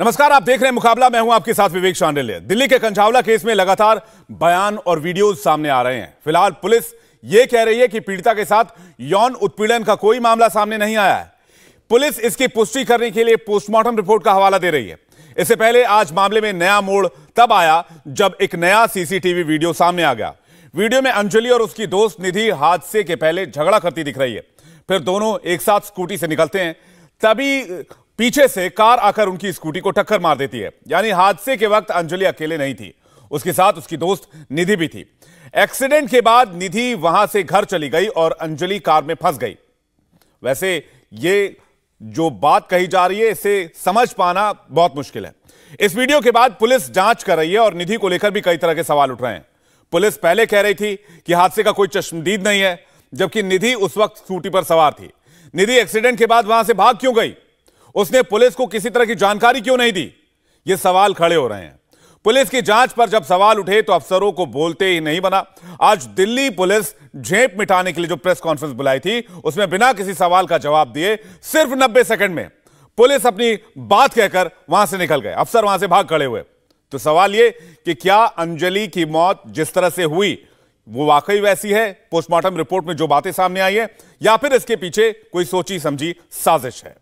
नमस्कार आप देख रहे हैं मुकाबला मैं हूं आपके साथ विवेक शांडिल्य दिल्ली के कंझावला केस में लगातार बयान और वीडियोस सामने आ रहे हैं फिलहाल पुलिस यह कह रही है कि पीड़िता के साथ यौन उत्पीड़न का कोई मामला सामने नहीं आया है पुलिस इसकी पुष्टि करने के लिए पोस्टमार्टम रिपोर्ट का हवाला दे रही है इससे पहले आज मामले में नया मोड़ तब आया जब एक नया सीसीटीवी वीडियो सामने आ गया वीडियो में अंजलि और उसकी दोस्त निधि हादसे के पहले झगड़ा करती दिख रही है फिर दोनों एक साथ स्कूटी से निकलते हैं तभी पीछे से कार आकर उनकी स्कूटी को टक्कर मार देती है यानी हादसे के वक्त अंजलि अकेले नहीं थी उसके साथ उसकी दोस्त निधि भी थी एक्सीडेंट के बाद निधि वहां से घर चली गई और अंजलि कार में फंस गई वैसे ये जो बात कही जा रही है इसे समझ पाना बहुत मुश्किल है इस वीडियो के बाद पुलिस जांच कर रही है और निधि को लेकर भी कई तरह के सवाल उठ रहे हैं पुलिस पहले कह रही थी कि हादसे का कोई चश्मदीद नहीं है जबकि निधि उस वक्त स्कूटी पर सवार थी निधि एक्सीडेंट के बाद वहां से भाग क्यों गई उसने पुलिस को किसी तरह की जानकारी क्यों नहीं दी ये सवाल खड़े हो रहे हैं पुलिस की जांच पर जब सवाल उठे तो अफसरों को बोलते ही नहीं बना आज दिल्ली पुलिस झेप मिटाने के लिए जो प्रेस कॉन्फ्रेंस बुलाई थी उसमें बिना किसी सवाल का जवाब दिए सिर्फ नब्बे सेकंड में पुलिस अपनी बात कहकर वहां से निकल गए अफसर वहां से भाग खड़े हुए तो सवाल यह कि क्या अंजलि की मौत जिस तरह से हुई वो वाकई वैसी है पोस्टमार्टम रिपोर्ट में जो बातें सामने आई है या फिर इसके पीछे कोई सोची समझी साजिश है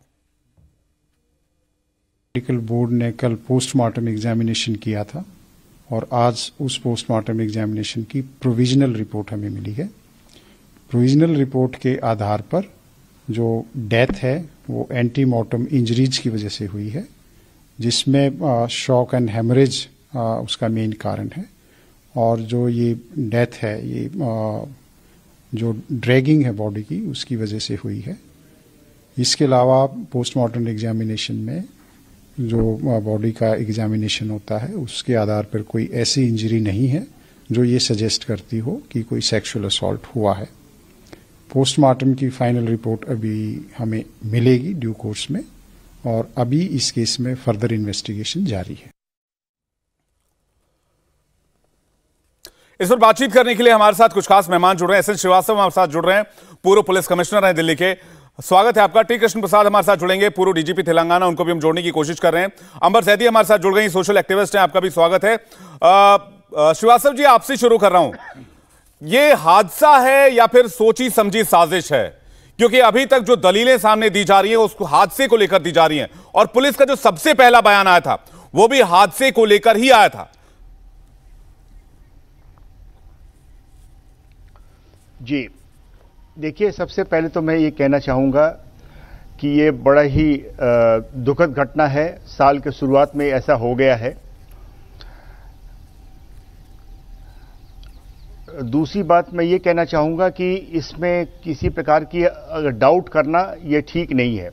मेडिकल बोर्ड ने कल पोस्टमार्टम एग्जामिनेशन किया था और आज उस पोस्टमार्टम एग्जामिनेशन की प्रोविजनल रिपोर्ट हमें मिली है प्रोविजनल रिपोर्ट के आधार पर जो डेथ है वो एंटीमार्टम इंजरीज की वजह से हुई है जिसमें शॉक एंड हेमरेज उसका मेन कारण है और जो ये डेथ है ये आ, जो ड्रैगिंग है बॉडी की उसकी वजह से हुई है इसके अलावा पोस्टमार्टम एग्जामिनेशन में जो बॉडी का एग्जामिनेशन होता है उसके आधार पर कोई ऐसी इंजरी नहीं है जो ये सजेस्ट करती हो कि कोई सेक्सुअल असॉल्ट हुआ है पोस्टमार्टम की फाइनल रिपोर्ट अभी हमें मिलेगी ड्यू कोर्स में और अभी इस केस में फर्दर इन्वेस्टिगेशन जारी है इस पर बातचीत करने के लिए हमारे साथ कुछ खास मेहमान जुड़ रहे हैं एस एन श्रीवास्तव हमारे साथ जुड़ रहे हैं पूर्व पुलिस कमिश्नर हैं दिल्ली के स्वागत है आपका टी कृष्ण प्रसाद हमारे साथ जुड़ेंगे पूर्व डीजीपी तेलंगाना उनको भी हम जोड़ने की कोशिश कर रहे हैं अंबर सैदी हमारे साथ जुड़ गई सोशल एक्टिविस्ट हैं आपका भी स्वागत है श्रीवास्तव जी आपसे शुरू कर रहा हूं ये हादसा है या फिर सोची समझी साजिश है क्योंकि अभी तक जो दलीलें सामने दी जा रही है उसको हादसे को लेकर दी जा रही है और पुलिस का जो सबसे पहला बयान आया था वो भी हादसे को लेकर ही आया था जी देखिए सबसे पहले तो मैं ये कहना चाहूँगा कि ये बड़ा ही दुखद घटना है साल के शुरुआत में ऐसा हो गया है दूसरी बात मैं ये कहना चाहूँगा कि इसमें किसी प्रकार की डाउट करना ये ठीक नहीं है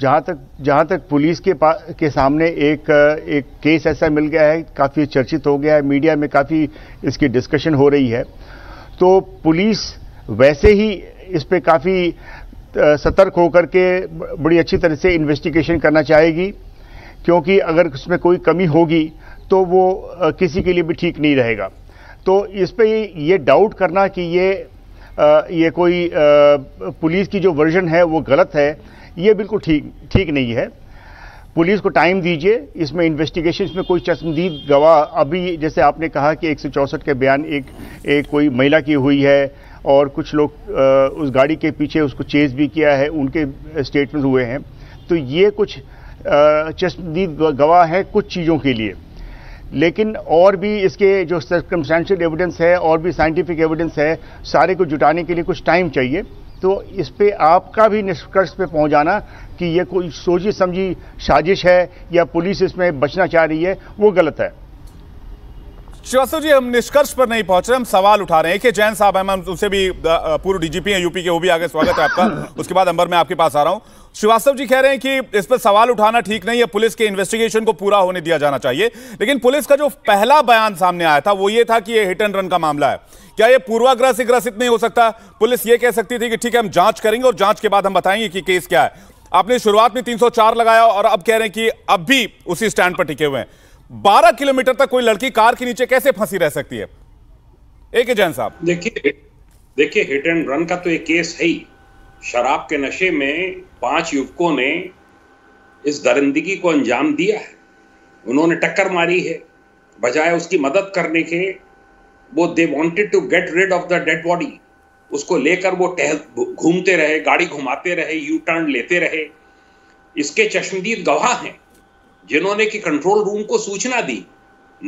जहाँ तक जहाँ तक पुलिस के पा के सामने एक एक केस ऐसा मिल गया है काफ़ी चर्चित हो गया है मीडिया में काफ़ी इसकी डिस्कशन हो रही है तो पुलिस वैसे ही इस पर काफ़ी सतर्क होकर के बड़ी अच्छी तरह से इन्वेस्टिगेशन करना चाहेगी क्योंकि अगर उसमें कोई कमी होगी तो वो किसी के लिए भी ठीक नहीं रहेगा तो इस पर ये डाउट करना कि ये ये कोई पुलिस की जो वर्जन है वो गलत है ये बिल्कुल ठीक ठीक नहीं है पुलिस को टाइम दीजिए इसमें इन्वेस्टिगेशन में कोई चश्मदीद गवाह अभी जैसे आपने कहा कि एक के बयान एक, एक कोई महिला की हुई है और कुछ लोग उस गाड़ी के पीछे उसको चेज़ भी किया है उनके स्टेटमेंट हुए हैं तो ये कुछ चश्मदीद गवाह हैं कुछ चीज़ों के लिए लेकिन और भी इसके जो सर्कमस्टेंशियल एविडेंस है और भी साइंटिफिक एविडेंस है सारे को जुटाने के लिए कुछ टाइम चाहिए तो इस पर आपका भी निष्कर्ष पे पहुंचाना कि ये कोई सोची समझी साजिश है या पुलिस इसमें बचना चाह रही है वो गलत है श्रीवास्तव जी हम निष्कर्ष पर नहीं पहुंच रहे हम सवाल उठा रहे हैं कि जैन साहब हम उनसे भी पूर्व डीजीपी हैं यूपी के वो भी आगे स्वागत है आपका उसके बाद अंबर मैं आपके पास आ रहा हूं श्रीवास्तव जी कह रहे हैं कि इस पर सवाल उठाना ठीक नहीं है पुलिस के इन्वेस्टिगेशन को पूरा होने दिया जाना चाहिए लेकिन पुलिस का जो पहला बयान सामने आया था वो ये था कि ये हिट एंड रन का मामला है क्या ये पूर्वाग्रह से ग्रसित नहीं हो सकता पुलिस ये कह सकती थी कि ठीक है हम जांच करेंगे और जांच के बाद हम बताएंगे कि केस क्या है आपने शुरुआत में तीन लगाया और अब कह रहे हैं कि अब भी उसी स्टैंड पर टिके हुए हैं 12 किलोमीटर तक कोई लड़की कार के नीचे कैसे फंसी रह सकती है एक जैन साहब देखिए देखिए हिट एंड रन का तो एक केस है ही शराब के नशे में पांच युवकों ने इस दरिंदगी को अंजाम दिया है उन्होंने टक्कर मारी है बजाय उसकी मदद करने के वो they wanted to get rid of the dead body उसको लेकर वो टहल घूमते रहे गाड़ी घुमाते रहे यू टर्न लेते रहे इसके चश्मदीद गवाह हैं जिन्होंने कि कंट्रोल रूम को सूचना दी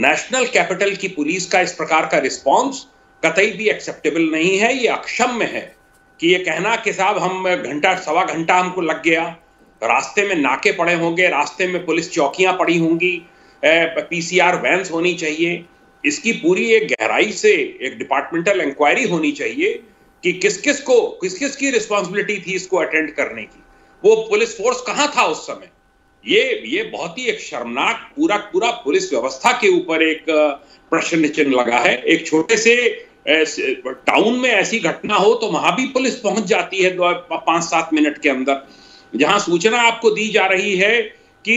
नेशनल कैपिटल की पुलिस का इस प्रकार का रिस्पांस कतई भी एक्सेप्टेबल नहीं है ये में है कि ये कहना कि साहब हम घंटा सवा घंटा हमको लग गया रास्ते में नाके पड़े होंगे रास्ते में पुलिस चौकियां पड़ी होंगी पीसीआर वैन्स होनी चाहिए इसकी पूरी एक गहराई से एक डिपार्टमेंटल इंक्वायरी होनी चाहिए कि किस किस को किस किस की रिस्पॉन्सिबिलिटी थी इसको अटेंड करने की वो पुलिस फोर्स कहाँ था उस समय ये ये बहुत ही एक शर्मनाक पूरा पूरा पुलिस व्यवस्था के ऊपर एक प्रश्न चिन्ह लगा है एक छोटे से टाउन में ऐसी घटना हो तो वहां भी पुलिस पहुंच जाती है पांच सात मिनट के अंदर जहां सूचना आपको दी जा रही है कि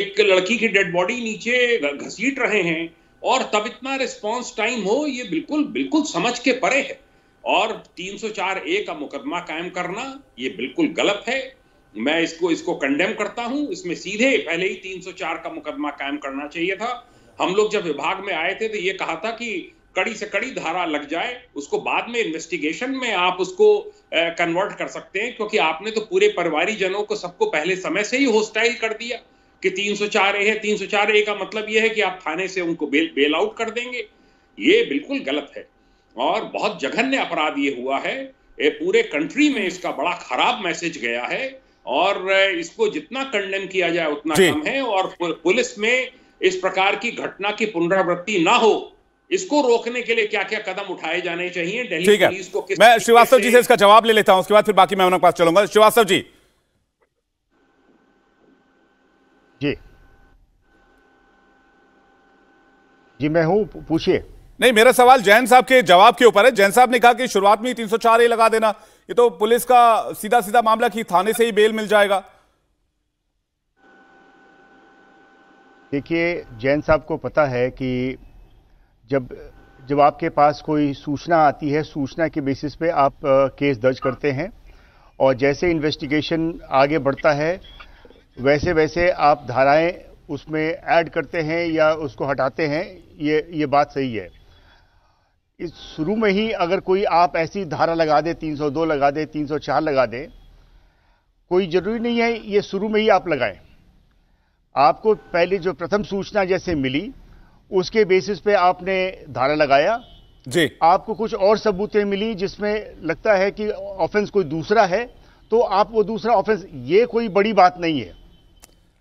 एक लड़की की डेड बॉडी नीचे घसीट रहे हैं और तब इतना रिस्पॉन्स टाइम हो ये बिल्कुल बिल्कुल समझ के परे है और 304 ए का मुकदमा कायम करना ये बिल्कुल गलत है मैं इसको इसको कंडेम करता हूं इसमें सीधे पहले ही 304 का मुकदमा कायम करना चाहिए था हम लोग जब विभाग में आए थे तो ये कहा था कि कड़ी से कड़ी धारा लग जाए उसको बाद में इन्वेस्टिगेशन में आप उसको कन्वर्ट कर सकते हैं क्योंकि आपने तो पूरे परिवारी जनों को सबको पहले समय से ही होस्टाइल कर दिया कि 304 ए है चार ए का मतलब यह है कि आप थाने से उनको बेल बेल आउट कर देंगे ये बिल्कुल गलत है और बहुत जघन्य अपराध ये हुआ है ये पूरे कंट्री में इसका बड़ा खराब मैसेज गया है और इसको जितना कंडेम किया जाए उतना कम है और पुलिस में इस प्रकार की घटना की पुनरावृत्ति ना हो इसको रोकने के लिए क्या क्या कदम उठाए जाने चाहिए दिल्ली पुलिस को किस मैं श्रीवास्तव जी से इसका जवाब ले लेता हूं उसके बाद फिर बाकी मैं उनके पास चलूंगा श्रीवास्तव जी जी जी मैं हूं पूछिए नहीं मेरा सवाल जैन साहब के जवाब के ऊपर है जैन साहब ने कहा कि शुरुआत में ही चार ए लगा देना ये तो पुलिस का सीधा सीधा मामला कि थाने से ही बेल मिल जाएगा देखिए जैन साहब को पता है कि जब जब आपके पास कोई सूचना आती है सूचना के बेसिस पे आप आ, केस दर्ज करते हैं और जैसे इन्वेस्टिगेशन आगे बढ़ता है वैसे वैसे आप धाराएं उसमें ऐड करते हैं या उसको हटाते हैं ये ये बात सही है इस शुरू में ही अगर कोई आप ऐसी धारा लगा दे 302 लगा दे 304 लगा दे कोई ज़रूरी नहीं है ये शुरू में ही आप लगाएं आपको पहले जो प्रथम सूचना जैसे मिली उसके बेसिस पे आपने धारा लगाया जी आपको कुछ और सबूतें मिली जिसमें लगता है कि ऑफेंस कोई दूसरा है तो आप वो दूसरा ऑफेंस ये कोई बड़ी बात नहीं है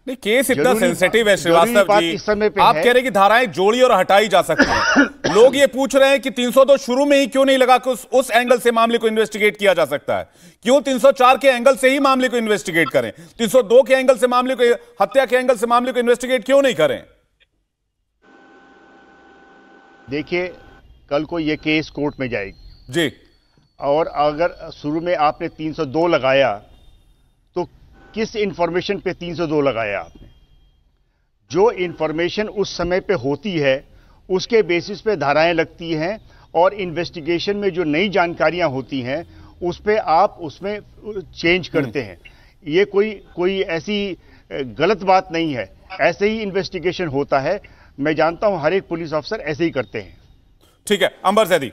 नहीं केस इतना सेंसिटिव है श्रीवास्तव जी आप कह रहे हैं कि धाराएं जोड़ी और हटाई जा सकती हैं लोग ये पूछ रहे हैं कि 302 तो शुरू में ही क्यों नहीं लगा कि उस, उस एंगल से मामले को इन्वेस्टिगेट किया जा सकता है क्यों 304 के एंगल से ही मामले को इन्वेस्टिगेट करें 302 के एंगल से मामले को हत्या के एंगल से मामले को इन्वेस्टिगेट क्यों नहीं करें देखिए कल को यह केस कोर्ट में जाएगी जी और अगर शुरू में आपने तीन लगाया किस इंफॉर्मेशन पे 302 लगाया आपने जो इन्फॉर्मेशन उस समय पे होती है उसके बेसिस पे धाराएं लगती हैं और इन्वेस्टिगेशन में जो नई जानकारियां होती हैं उस पर आप उसमें चेंज हम्म। करते हैं ये कोई कोई ऐसी गलत बात नहीं है ऐसे ही इन्वेस्टिगेशन होता है मैं जानता हूं हर एक पुलिस अफसर ऐसे ही करते हैं ठीक है अंबर सैदी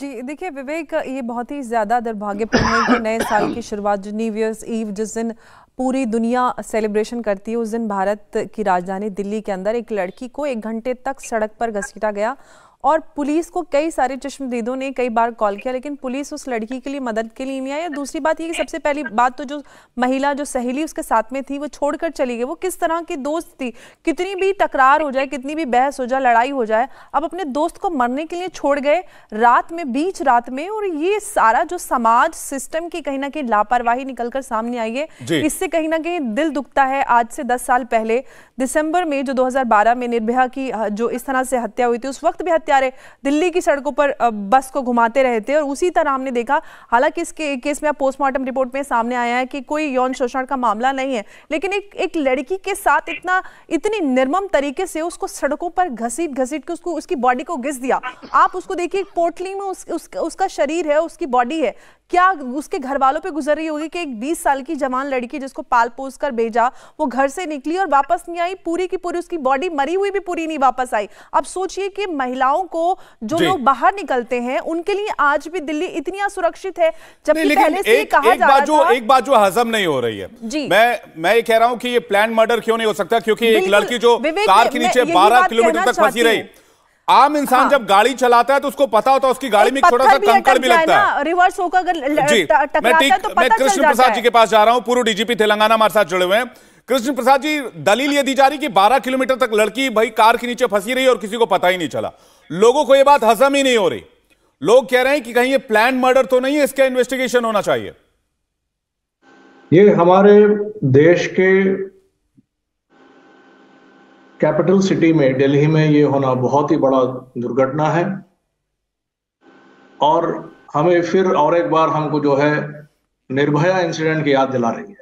जी देखिए विवेक ये बहुत ही ज़्यादा दुर्भाग्यपूर्ण है कि नए साल की शुरुआत जो न्यू ईयर्स ईव जिस दिन पूरी दुनिया सेलिब्रेशन करती है उस दिन भारत की राजधानी दिल्ली के अंदर एक लड़की को एक घंटे तक सड़क पर घसीटा गया और पुलिस को कई सारे चश्मदीदों ने कई बार कॉल किया लेकिन पुलिस उस लड़की के लिए मदद के लिए नहीं आई दूसरी बात ये कि सबसे पहली बात तो जो महिला जो सहेली उसके साथ में थी वो छोड़कर चली गई वो किस तरह की दोस्त थी कितनी भी तकरार हो जाए कितनी भी बहस हो जाए लड़ाई हो जाए अब अपने दोस्त को मरने के लिए छोड़ गए रात में बीच रात में और ये सारा जो समाज सिस्टम की कहीं ना कहीं लापरवाही निकलकर सामने आई है इससे कहीं ना कहीं दिल दुखता है आज से दस साल पहले दिसंबर में जो दो में निर्भया की जो इस तरह से हत्या हुई थी उस वक्त भी हत्या आ दिल्ली की सड़कों पर बस को घुमाते रहे थे और उसी तरह हमने देखा हालांकि इसके केस में पोस्टमार्टम रिपोर्ट में सामने आया है कि कोई यौन शोषण का मामला नहीं है लेकिन एक एक लड़की के साथ इतना इतनी निर्मम तरीके से उसको सड़कों पर घसीट घसीट के उसको उसकी बॉडी को घिस दिया आप उसको देखिए पोटली में उस, उस, उसका शरीर है उसकी बॉडी है क्या उसके घर वालों पे गुजर रही होगी कि एक 20 साल की जवान लड़की जिसको पाल पोस कर भेजा वो घर से निकली और वापस नहीं आई पूरी की पूरी उसकी बॉडी मरी हुई भी पूरी नहीं वापस आई अब सोचिए कि महिलाओं महिलाओं को जो लोग बाहर निकलते हैं उनके लिए आज भी दिल्ली इतनी असुरक्षित है जबकि पहले से एक, कहा एक जा रहा जो, एक बात जो हजम नहीं हो रही है जी मैं मैं ये कह रहा हूं कि ये प्लान मर्डर क्यों नहीं हो सकता क्योंकि एक लड़की जो कार के नीचे बारह किलोमीटर तक फंसी रही आम इंसान हाँ। जब गाड़ी चलाता है तो उसको पता होता है उसकी गाड़ी में छोटा सा कंकड़ भी लगता है रिवर्स होकर अगर जी मैं ठीक तो मैं कृष्ण प्रसाद जी के पास जा रहा हूं पूर्व डीजीपी तेलंगाना हमारे साथ जुड़े हुए हैं कृष्ण प्रसाद जी दलील ये दी जा रही कि 12 किलोमीटर तक लड़की भाई कार के नीचे फंसी रही और किसी को पता ही नहीं चला लोगों को यह बात हजम ही नहीं हो रही लोग कह रहे हैं कि कहीं ये प्लान मर्डर तो नहीं है इसका इन्वेस्टिगेशन होना चाहिए ये हमारे देश के कैपिटल सिटी में दिल्ली में ये होना बहुत ही बड़ा दुर्घटना है और हमें फिर और एक बार हमको जो है निर्भया इंसिडेंट की याद दिला रही है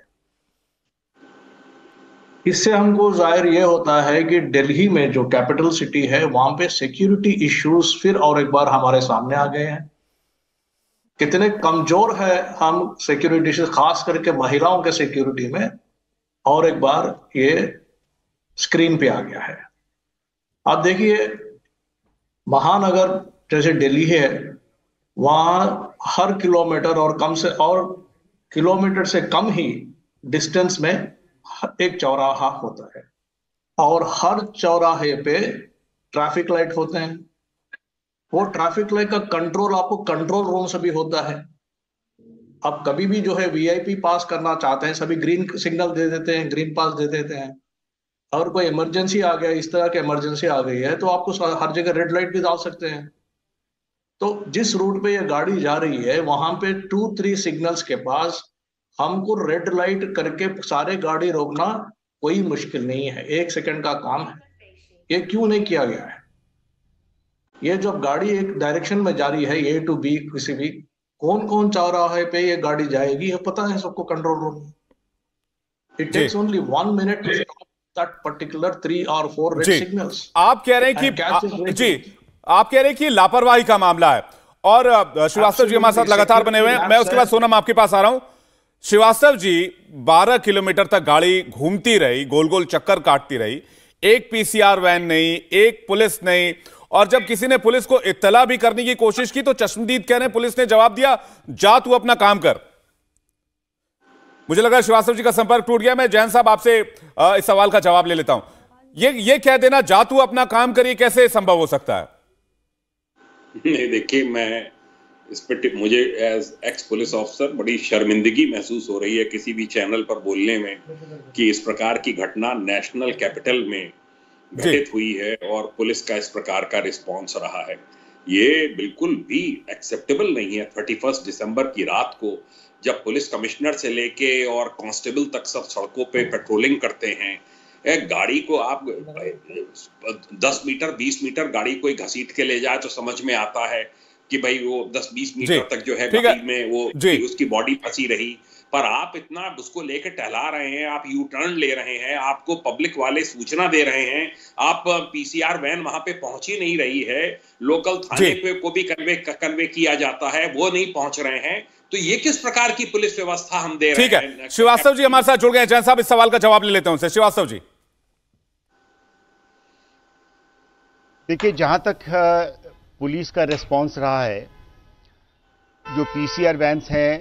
इससे हमको जाहिर यह होता है कि दिल्ली में जो कैपिटल सिटी है वहां पे सिक्योरिटी इश्यूज फिर और एक बार हमारे सामने आ गए हैं कितने कमजोर है हम सिक्योरिटी से खास करके महिलाओं के सिक्योरिटी में और एक बार ये स्क्रीन पे आ गया है आप देखिए महानगर जैसे दिल्ली है वहां हर किलोमीटर और कम से और किलोमीटर से कम ही डिस्टेंस में एक चौराहा होता है और हर चौराहे पे ट्रैफिक लाइट होते हैं वो ट्रैफिक लाइट का कंट्रोल आपको कंट्रोल रूम से भी होता है आप कभी भी जो है वीआईपी पास करना चाहते हैं सभी ग्रीन सिग्नल दे देते हैं ग्रीन पास दे देते हैं और कोई इमरजेंसी आ गया इस तरह की इमरजेंसी आ गई है तो आपको हर जगह रेड लाइट भी डाल सकते हैं तो जिस रूट पे ये गाड़ी जा रही है वहां पे टू थ्री सिग्नल्स के पास हमको रेड लाइट करके सारे गाड़ी रोकना कोई मुश्किल नहीं है एक सेकंड का काम है ये क्यों नहीं किया गया है ये जब गाड़ी एक डायरेक्शन में जा रही है ए टू बी किसी भी कौन कौन चाह रहा है पे ये गाड़ी जाएगी ये पता है सबको कंट्रोल रूम में it takes only one minute that particular three और फोर रेड सिग्नल्स आप कह रहे हैं कि आ, जी आप कह रहे हैं कि लापरवाही का मामला है और श्रीवास्तव जी हमारे साथ लगातार बने हुए हैं मैं उसके बाद सोनम आपके पास आ रहा हूं श्रीवास्तव जी 12 किलोमीटर तक गाड़ी घूमती रही गोल गोल चक्कर काटती रही एक पीसीआर वैन नहीं एक पुलिस नहीं और जब किसी ने पुलिस को इतला भी करने की कोशिश की तो चश्मदीद कह रहे पुलिस ने जवाब दिया जा तू अपना काम कर मुझे लगा श्रीवास्तव जी का संपर्क टूट गया मैं जैन साहब आपसे इस सवाल का जवाब ले लेता हूं ये ये कह देना जा तू अपना काम करिए कैसे संभव हो सकता है नहीं देखिए मैं इस पर मुझे एज एक्स पुलिस ऑफिसर बड़ी शर्मिंदगी महसूस हो रही है किसी भी चैनल पर बोलने में कि इस प्रकार की घटना नेशनल कैपिटल में घटित हुई है और पुलिस का इस प्रकार का रिस्पांस रहा है ये बिल्कुल भी एक्सेप्टेबल नहीं है थर्टी फर्स्ट दिसंबर की रात को जब पुलिस कमिश्नर से लेके और कांस्टेबल तक सब सड़कों पे पेट्रोलिंग करते हैं एक गाड़ी को आप दस मीटर बीस मीटर गाड़ी कोई घसीट के ले जाए तो समझ में आता है कि भाई वो 10-20 मीटर तक जो है पानी में वो उसकी बॉडी फंसी रही पर आप इतना उसको लेकर टहला रहे हैं आप यू टर्न ले रहे हैं आपको पब्लिक वाले सूचना दे रहे हैं आप पीसीआर वैन वहां पे पहुंच ही नहीं रही है लोकल थाने पे को भी कन्वे कन्वे किया जाता है वो नहीं पहुंच रहे हैं तो ये किस प्रकार की पुलिस व्यवस्था हम दे रहे हैं श्रीवास्तव जी हमारे साथ जुड़ गए जैन साहब इस सवाल का जवाब ले लेते हैं श्रीवास्तव जी देखिए जहां तक पुलिस का रिस्पांस रहा है जो पीसीआर वैन्स हैं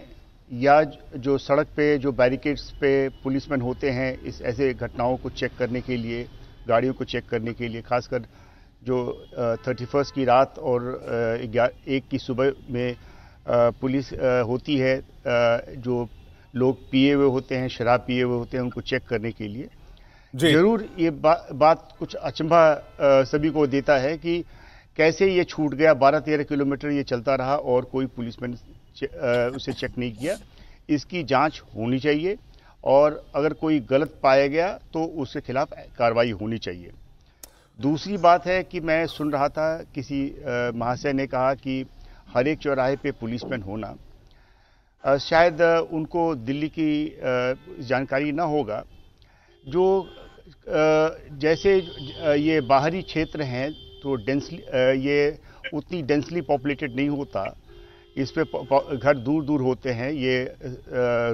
या जो सड़क पे जो बैरिकेड्स पे पुलिसमैन होते हैं इस ऐसे घटनाओं को चेक करने के लिए गाड़ियों को चेक करने के लिए खासकर जो थर्टी फर्स्ट की रात और एक की सुबह में पुलिस होती है जो लोग पिए हुए होते हैं शराब पिए हुए होते हैं उनको चेक करने के लिए जरूर ये बा, बात कुछ अचंभा सभी को देता है कि कैसे ये छूट गया बारह तेरह किलोमीटर ये चलता रहा और कोई पुलिसमैन उसे चेक नहीं किया इसकी जांच होनी चाहिए और अगर कोई गलत पाया गया तो उसके खिलाफ कार्रवाई होनी चाहिए दूसरी बात है कि मैं सुन रहा था किसी महाशय ने कहा कि हर एक चौराहे पे पुलिसमैन होना आ, शायद उनको दिल्ली की जानकारी ना होगा जो जैसे ये बाहरी क्षेत्र हैं तो डेंसली ये उतनी डेंसली पॉपुलेटेड नहीं होता इस पर घर दूर दूर होते हैं ये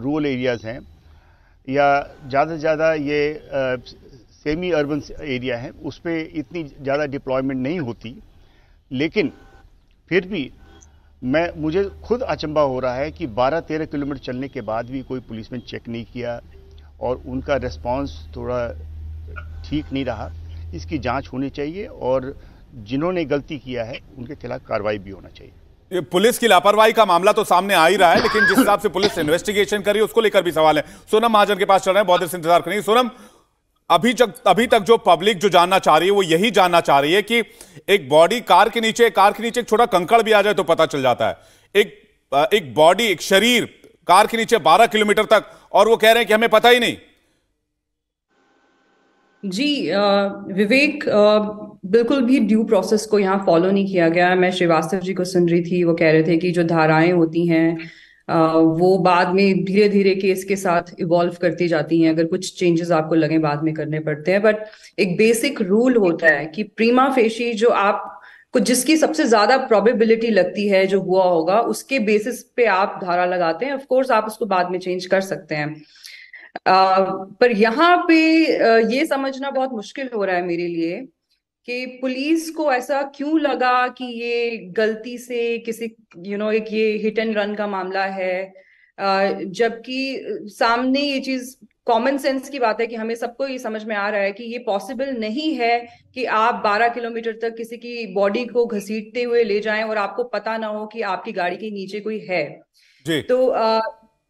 रूरल एरियाज़ हैं या ज़्यादा से ज़्यादा ये सेमी अर्बन एरिया है उस पर इतनी ज़्यादा डिप्लॉयमेंट नहीं होती लेकिन फिर भी मैं मुझे खुद अचंबा हो रहा है कि 12-13 किलोमीटर चलने के बाद भी कोई पुलिस ने चेक नहीं किया और उनका रिस्पांस थोड़ा ठीक नहीं रहा इसकी जांच होनी चाहिए और जिन्होंने गलती किया है उनके खिलाफ कार्रवाई भी होना चाहिए पुलिस की लापरवाही का मामला तो सामने आ ही रहा है लेकिन जिस हिसाब से पुलिस इन्वेस्टिगेशन करी उसको लेकर भी सवाल है सोनम महाजन के पास चल रहे हैं बहुत इंतजार करेंगे सोनम अभी तक अभी तक जो पब्लिक जो जानना चाह रही है वो यही जानना चाह रही है कि एक बॉडी कार के नीचे कार के नीचे एक छोटा कंकड़ भी आ जाए तो पता चल जाता है एक एक बॉडी एक शरीर कार के नीचे 12 किलोमीटर तक और वो कह रहे हैं कि हमें पता ही नहीं जी विवेक बिल्कुल भी ड्यू प्रोसेस को यहाँ फॉलो नहीं किया गया मैं श्रीवास्तव जी को सुन रही थी वो कह रहे थे कि जो धाराएं होती हैं वो बाद में धीरे धीरे केस के साथ इवॉल्व करती जाती हैं अगर कुछ चेंजेस आपको लगे बाद में करने पड़ते हैं बट एक बेसिक रूल होता है कि प्रीमा फेशी जो आप को जिसकी सबसे ज्यादा प्रोबेबिलिटी लगती है जो हुआ होगा उसके बेसिस पे आप धारा लगाते हैं ऑफ कोर्स आप उसको बाद में चेंज कर सकते हैं पर यहाँ पे ये समझना बहुत मुश्किल हो रहा है मेरे लिए कि पुलिस को ऐसा क्यों लगा कि ये गलती से किसी यू you नो know, एक ये हिट एंड रन का मामला है जबकि सामने ये चीज कॉमन सेंस की बात है कि हमें सबको ये समझ में आ रहा है कि ये पॉसिबल नहीं है कि आप 12 किलोमीटर तक किसी की बॉडी को घसीटते हुए ले जाएं और आपको पता ना हो कि आपकी गाड़ी के नीचे कोई है जी. तो आ,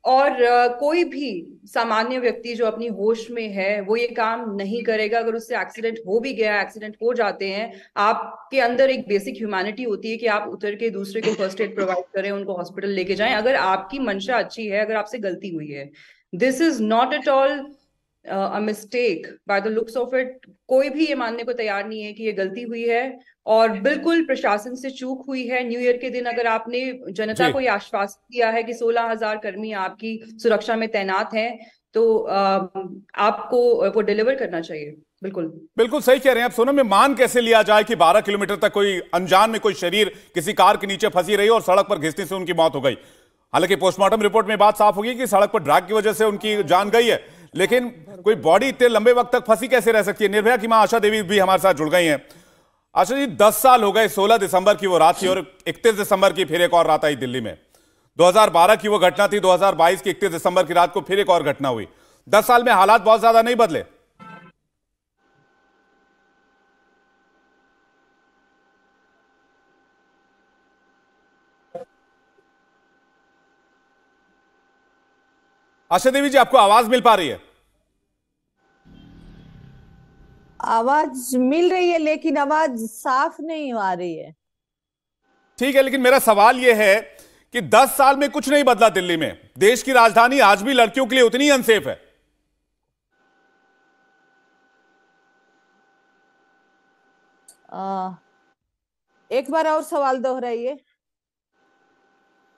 और कोई भी सामान्य व्यक्ति जो अपनी होश में है वो ये काम नहीं करेगा अगर उससे एक्सीडेंट हो भी गया एक्सीडेंट हो जाते हैं आपके अंदर एक बेसिक ह्यूमैनिटी होती है कि आप उतर के दूसरे को फर्स्ट एड प्रोवाइड करें उनको हॉस्पिटल लेके जाएं अगर आपकी मंशा अच्छी है अगर आपसे गलती हुई है this is not at all a mistake by the looks of it कोई भी ये मानने को तैयार नहीं है कि ये गलती हुई है और बिल्कुल प्रशासन से चूक हुई है न्यू ईयर के दिन अगर आपने जनता को यह आश्वासन दिया है कि सोलह हजार कर्मी आपकी सुरक्षा में तैनात हैं तो आपको वो डिलीवर करना चाहिए बिल्कुल बिल्कुल सही कह रहे हैं आप सोनम में मान कैसे लिया जाए कि 12 किलोमीटर तक कोई अनजान में कोई शरीर किसी कार के नीचे फंसी रही और सड़क पर घिसने से उनकी मौत हो गई हालांकि पोस्टमार्टम रिपोर्ट में बात साफ होगी कि सड़क पर ड्रग की वजह से उनकी जान गई है लेकिन कोई बॉडी इतने लंबे वक्त तक फंसी कैसे रह सकती है निर्भया की मां आशा देवी भी हमारे साथ जुड़ गई हैं आशा अच्छा जी दस साल हो गए 16 दिसंबर की वो रात थी और 31 दिसंबर की फिर एक और रात आई दिल्ली में 2012 की वो घटना थी 2022 की 31 दिसंबर की रात को फिर एक और घटना हुई दस साल में हालात बहुत ज्यादा नहीं बदले आशा देवी जी आपको आवाज मिल पा रही है आवाज मिल रही है लेकिन आवाज साफ नहीं आ रही है ठीक है लेकिन मेरा सवाल यह है कि 10 साल में कुछ नहीं बदला दिल्ली में देश की राजधानी आज भी लड़कियों के लिए उतनी अनसेफ है आ, एक बार और सवाल दोहराइए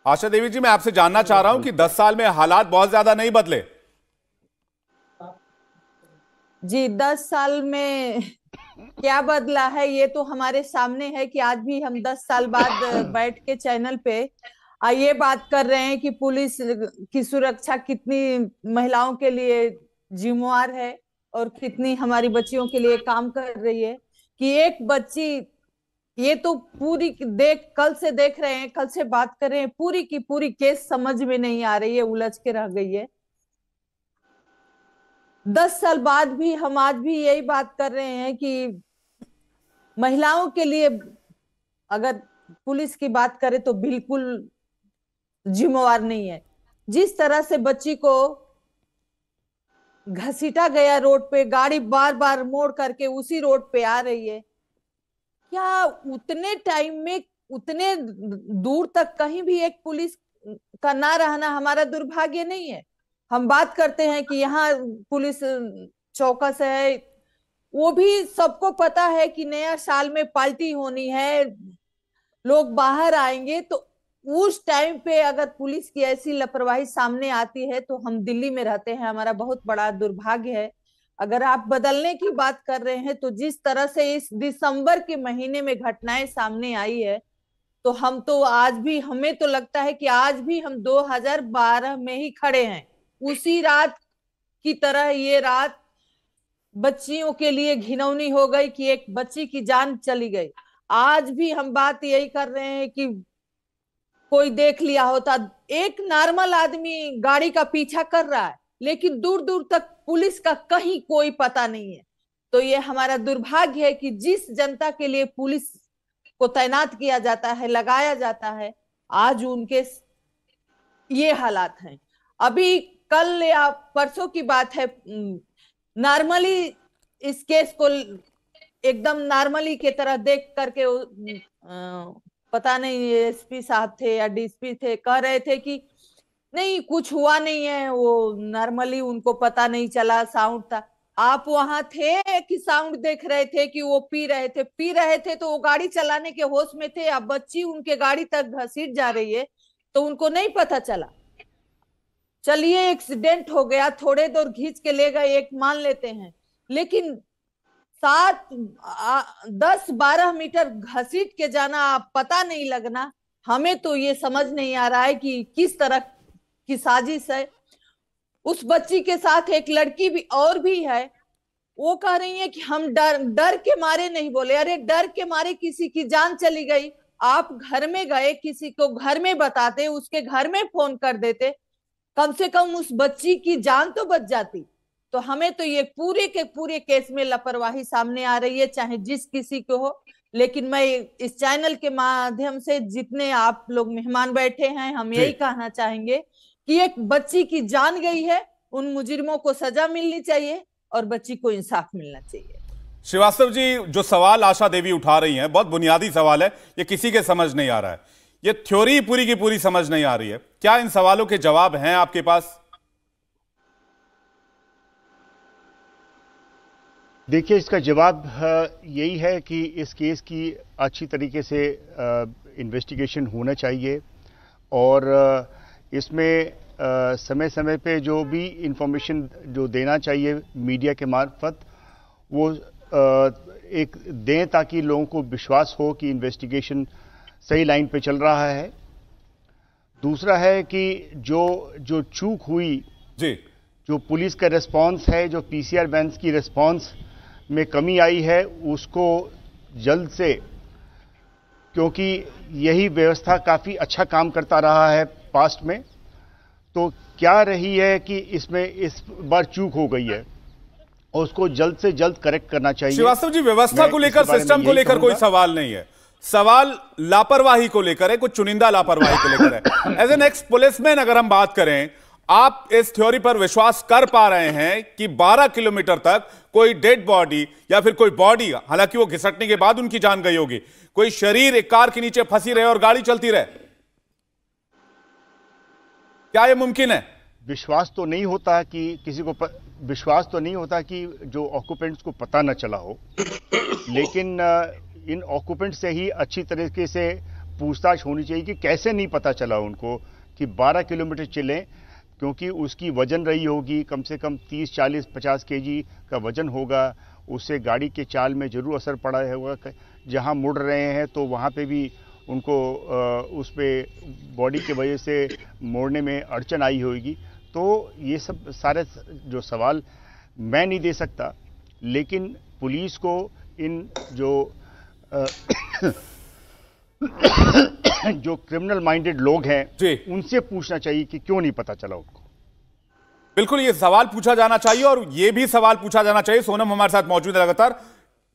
आशा देवी जी मैं आपसे जानना चाह रहा हूं कि 10 साल में हालात बहुत ज्यादा नहीं बदले जी दस साल में क्या बदला है ये तो हमारे सामने है कि आज भी हम दस साल बाद बैठ के चैनल पे ये बात कर रहे हैं कि पुलिस की सुरक्षा कितनी महिलाओं के लिए जिम्मेवार है और कितनी हमारी बच्चियों के लिए काम कर रही है कि एक बच्ची ये तो पूरी देख कल से देख रहे हैं कल से बात कर रहे हैं पूरी की पूरी केस समझ में नहीं आ रही है उलझ के रह गई है दस साल बाद भी हम आज भी यही बात कर रहे हैं कि महिलाओं के लिए अगर पुलिस की बात करें तो बिल्कुल जिम्मेवार नहीं है जिस तरह से बच्ची को घसीटा गया रोड पे गाड़ी बार बार मोड़ करके उसी रोड पे आ रही है क्या उतने टाइम में उतने दूर तक कहीं भी एक पुलिस का ना रहना हमारा दुर्भाग्य नहीं है हम बात करते हैं कि यहाँ पुलिस चौकस है वो भी सबको पता है कि नया साल में पार्टी होनी है लोग बाहर आएंगे तो उस टाइम पे अगर पुलिस की ऐसी लापरवाही सामने आती है तो हम दिल्ली में रहते हैं हमारा बहुत बड़ा दुर्भाग्य है अगर आप बदलने की बात कर रहे हैं तो जिस तरह से इस दिसंबर के महीने में घटनाएं सामने आई है तो हम तो आज भी हमें तो लगता है कि आज भी हम 2012 में ही खड़े हैं उसी रात की तरह ये रात बच्चियों के लिए घिनौनी हो गई कि एक बच्ची की जान चली गई आज भी हम बात यही कर रहे हैं कि कोई देख लिया होता एक नॉर्मल आदमी गाड़ी का पीछा कर रहा है लेकिन दूर दूर तक पुलिस का कहीं कोई पता नहीं है तो ये हमारा दुर्भाग्य है कि जिस जनता के लिए पुलिस को तैनात किया जाता है लगाया जाता है आज उनके ये हालात हैं अभी कल या परसों की बात है नॉर्मली इस केस को एकदम नॉर्मली के तरह देख करके पता नहीं एसपी साहब थे या डीसपी थे कह रहे थे कि नहीं कुछ हुआ नहीं है वो नॉर्मली उनको पता नहीं चला साउंड था आप वहां थे कि साउंड देख रहे थे कि वो पी रहे थे पी रहे थे तो वो गाड़ी चलाने के होश में थे अब बच्ची उनके गाड़ी तक घसीट जा रही है तो उनको नहीं पता चला चलिए एक्सीडेंट हो गया थोड़े दूर घींच के ले गए एक मान लेते हैं लेकिन सात दस बारह मीटर घसीट के जाना आप पता नहीं लगना हमें तो ये समझ नहीं आ रहा है कि किस तरह की साजिश है उस बच्ची के साथ एक लड़की भी और भी है वो कह रही है कि हम डर डर के मारे नहीं बोले अरे डर के मारे किसी की जान चली गई आप घर में गए किसी को घर में बताते उसके घर में फोन कर देते कम से कम उस बच्ची की जान तो बच जाती तो हमें तो ये पूरे के पूरे केस में लापरवाही सामने आ रही है चाहे जिस किसी को हो लेकिन मैं इस चैनल के माध्यम से जितने आप लोग मेहमान बैठे हैं हम यही कहना चाहेंगे कि एक बच्ची की जान गई है उन मुजरिमों को सजा मिलनी चाहिए और बच्ची को इंसाफ मिलना चाहिए श्रीवास्तव जी जो सवाल आशा देवी उठा रही हैं बहुत बुनियादी सवाल है ये किसी के समझ नहीं आ रहा है ये थ्योरी पूरी की पूरी समझ नहीं आ रही है क्या इन सवालों के जवाब हैं आपके पास देखिए इसका जवाब यही है कि इस केस की अच्छी तरीके से इन्वेस्टिगेशन होना चाहिए और इसमें समय समय पे जो भी इंफॉर्मेशन जो देना चाहिए मीडिया के मार्फत वो एक दें ताकि लोगों को विश्वास हो कि इन्वेस्टिगेशन सही लाइन पे चल रहा है दूसरा है कि जो जो चूक हुई जी जो पुलिस का रिस्पांस है जो पीसीआर सी की रिस्पांस में कमी आई है उसको जल्द से क्योंकि यही व्यवस्था काफ़ी अच्छा काम करता रहा है पास्ट में तो क्या रही है कि इसमें इस बार चूक हो गई है और उसको जल्द से जल्द करेक्ट करना चाहिए श्रीवास्तव जी व्यवस्था को लेकर सिस्टम को लेकर कोई सवाल नहीं है सवाल लापरवाही को लेकर है कुछ चुनिंदा लापरवाही को लेकर है एज एन एक्स पुलिसमैन अगर हम बात करें आप इस थ्योरी पर विश्वास कर पा रहे हैं कि 12 किलोमीटर तक कोई डेड बॉडी या फिर कोई बॉडी हालांकि वो घिसटने के बाद उनकी जान गई होगी कोई शरीर एक कार के नीचे फंसी रहे और गाड़ी चलती रहे क्या यह मुमकिन है विश्वास तो नहीं होता कि किसी को प... विश्वास तो नहीं होता कि जो ऑक्यूपेंट्स को पता ना चला हो लेकिन इन ऑक्यूपेंट से ही अच्छी तरीके से पूछताछ होनी चाहिए कि कैसे नहीं पता चला उनको कि 12 किलोमीटर चलें क्योंकि उसकी वजन रही होगी कम से कम 30 40 50 केजी का वजन होगा उससे गाड़ी के चाल में ज़रूर असर पड़ा होगा जहाँ मुड़ रहे हैं तो वहाँ पे भी उनको उस पर बॉडी के वजह से मोड़ने में अड़चन आई होगी तो ये सब सारे जो सवाल मैं नहीं दे सकता लेकिन पुलिस को इन जो जो क्रिमिनल माइंडेड लोग हैं उनसे पूछना चाहिए कि क्यों नहीं पता चला उनको बिल्कुल ये सवाल पूछा जाना चाहिए और ये भी सवाल पूछा जाना चाहिए सोनम हमारे साथ मौजूद है लगातार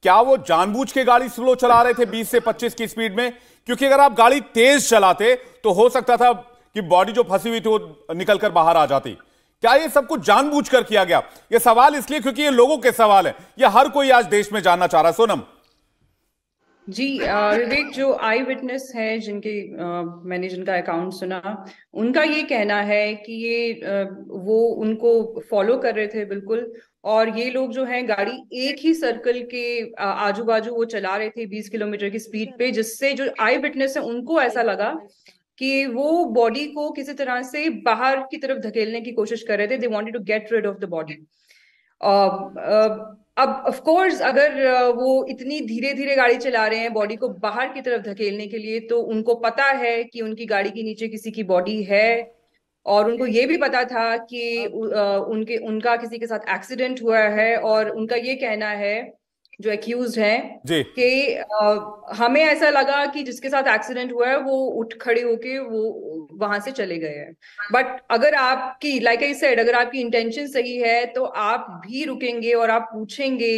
क्या वो जानबूझ के गाड़ी स्लो चला रहे थे 20 से 25 की स्पीड में क्योंकि अगर आप गाड़ी तेज चलाते तो हो सकता था कि बॉडी जो फंसी हुई थी वो निकलकर बाहर आ जाती क्या ये सब कुछ जानबूझ कर किया गया ये सवाल इसलिए क्योंकि ये लोगों के सवाल है ये हर कोई आज देश में जानना चाह रहा है सोनम जी विवेक जो आई विटनेस है जिनके मैंने जिनका अकाउंट सुना उनका ये कहना है कि ये वो उनको फॉलो कर रहे थे बिल्कुल और ये लोग जो हैं गाड़ी एक ही सर्कल के आजू बाजू वो चला रहे थे 20 किलोमीटर की स्पीड पे जिससे जो आई विटनेस है उनको ऐसा लगा कि वो बॉडी को किसी तरह से बाहर की तरफ धकेलने की कोशिश कर रहे थे they wanted to get rid of the body अब ऑफ कोर्स अगर वो इतनी धीरे धीरे गाड़ी चला रहे हैं बॉडी को बाहर की तरफ धकेलने के लिए तो उनको पता है कि उनकी गाड़ी के नीचे किसी की बॉडी है और उनको ये भी पता था कि हाँ। उनके उनका किसी के साथ एक्सीडेंट हुआ है और उनका ये कहना है जो एक्यूज है कि हमें ऐसा लगा कि जिसके साथ एक्सीडेंट हुआ है वो उठ खड़े होके वो वहां से चले गए हैं बट अगर आपकी लाइक आई सेड अगर आपकी इंटेंशन सही है तो आप भी रुकेंगे और आप पूछेंगे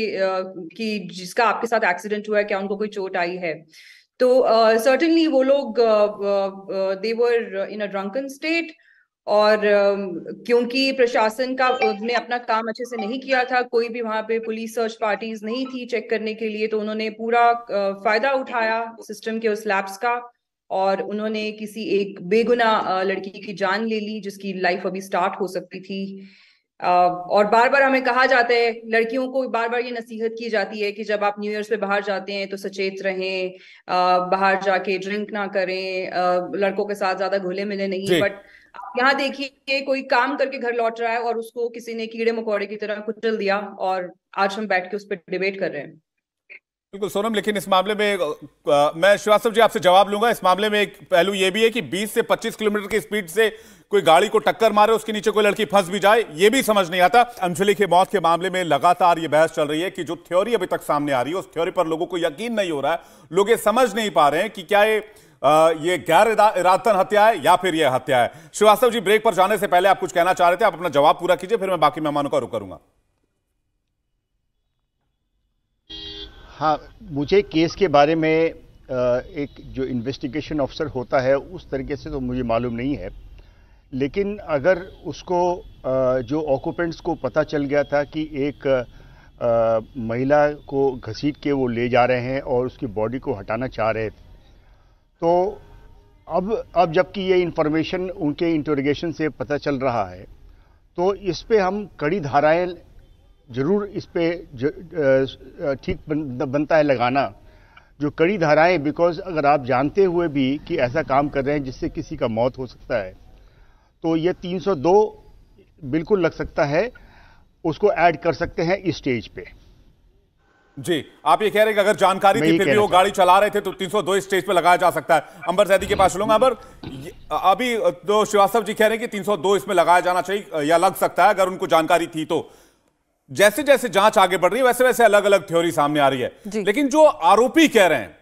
कि जिसका आपके साथ एक्सीडेंट हुआ है क्या उनको कोई चोट आई है तो सर्टनली uh, वो लोग देवर इन अ ड्रंकन स्टेट और क्योंकि प्रशासन का ने अपना काम अच्छे से नहीं किया था कोई भी वहां पे पुलिस सर्च पार्टीज नहीं थी चेक करने के लिए तो उन्होंने पूरा फायदा उठाया सिस्टम के उस लैब्स का और उन्होंने किसी एक बेगुना लड़की की जान ले ली जिसकी लाइफ अभी स्टार्ट हो सकती थी और बार बार हमें कहा जाता है लड़कियों को बार बार ये नसीहत की जाती है कि जब आप न्यू ईयर्स पे बाहर जाते हैं तो सचेत रहें बाहर जाके ड्रिंक ना करें लड़कों के साथ ज्यादा घुले मिले नहीं बट यहाँ देखिए कोई काम करके घर लौट रहा है और उसको किसी ने कीड़े मकोड़े की तरह कुचल दिया और आज हम बैठ के उस पर डिबेट कर रहे हैं बिल्कुल सोनम लेकिन इस मामले में आ, मैं श्रीवास्तव जी आपसे जवाब लूंगा इस मामले में एक पहलू यह भी है कि 20 से 25 किलोमीटर की स्पीड से कोई गाड़ी को टक्कर मारे उसके नीचे कोई लड़की फंस भी जाए ये भी समझ नहीं आता अंजलि के मौत के मामले में लगातार ये बहस चल रही है कि जो थ्योरी अभी तक सामने आ रही है उस थ्योरी पर लोगों को यकीन नहीं हो रहा है लोग ये समझ नहीं पा रहे हैं कि क्या ये ये गैर इरादतन हत्या है या फिर यह हत्या है श्रीवास्तव जी ब्रेक पर जाने से पहले आप कुछ कहना चाह रहे थे आप अपना जवाब पूरा कीजिए फिर मैं बाकी मेहमानों का रुख करूंगा हाँ मुझे केस के बारे में एक जो इन्वेस्टिगेशन ऑफिसर होता है उस तरीके से तो मुझे मालूम नहीं है लेकिन अगर उसको जो ऑक्यूपेंट्स को पता चल गया था कि एक महिला को घसीट के वो ले जा रहे हैं और उसकी बॉडी को हटाना चाह रहे थे तो अब अब जबकि ये इन्फॉर्मेशन उनके इंटरोगेशन से पता चल रहा है तो इस पर हम कड़ी धाराएं जरूर इस पर ठीक बन, बनता है लगाना जो कड़ी धाराएं बिकॉज अगर आप जानते हुए भी कि ऐसा काम कर रहे हैं जिससे किसी का मौत हो सकता है तो ये 302 बिल्कुल लग सकता है उसको ऐड कर सकते हैं इस स्टेज पे जी आप ये कह रहे हैं कि अगर जानकारी थी फिर भी वो गाड़ी चला रहे थे तो 302 स्टेज पे लगाया जा सकता है अंबर सैदी के पास चलूंगा अंबर अभी तो श्रीवास्तव जी कह रहे हैं कि 302 इसमें लगाया जाना चाहिए या लग सकता है अगर उनको जानकारी थी तो जैसे जैसे जांच आगे बढ़ रही है वैसे वैसे अलग अलग थ्योरी सामने आ रही है लेकिन जो आरोपी कह रहे हैं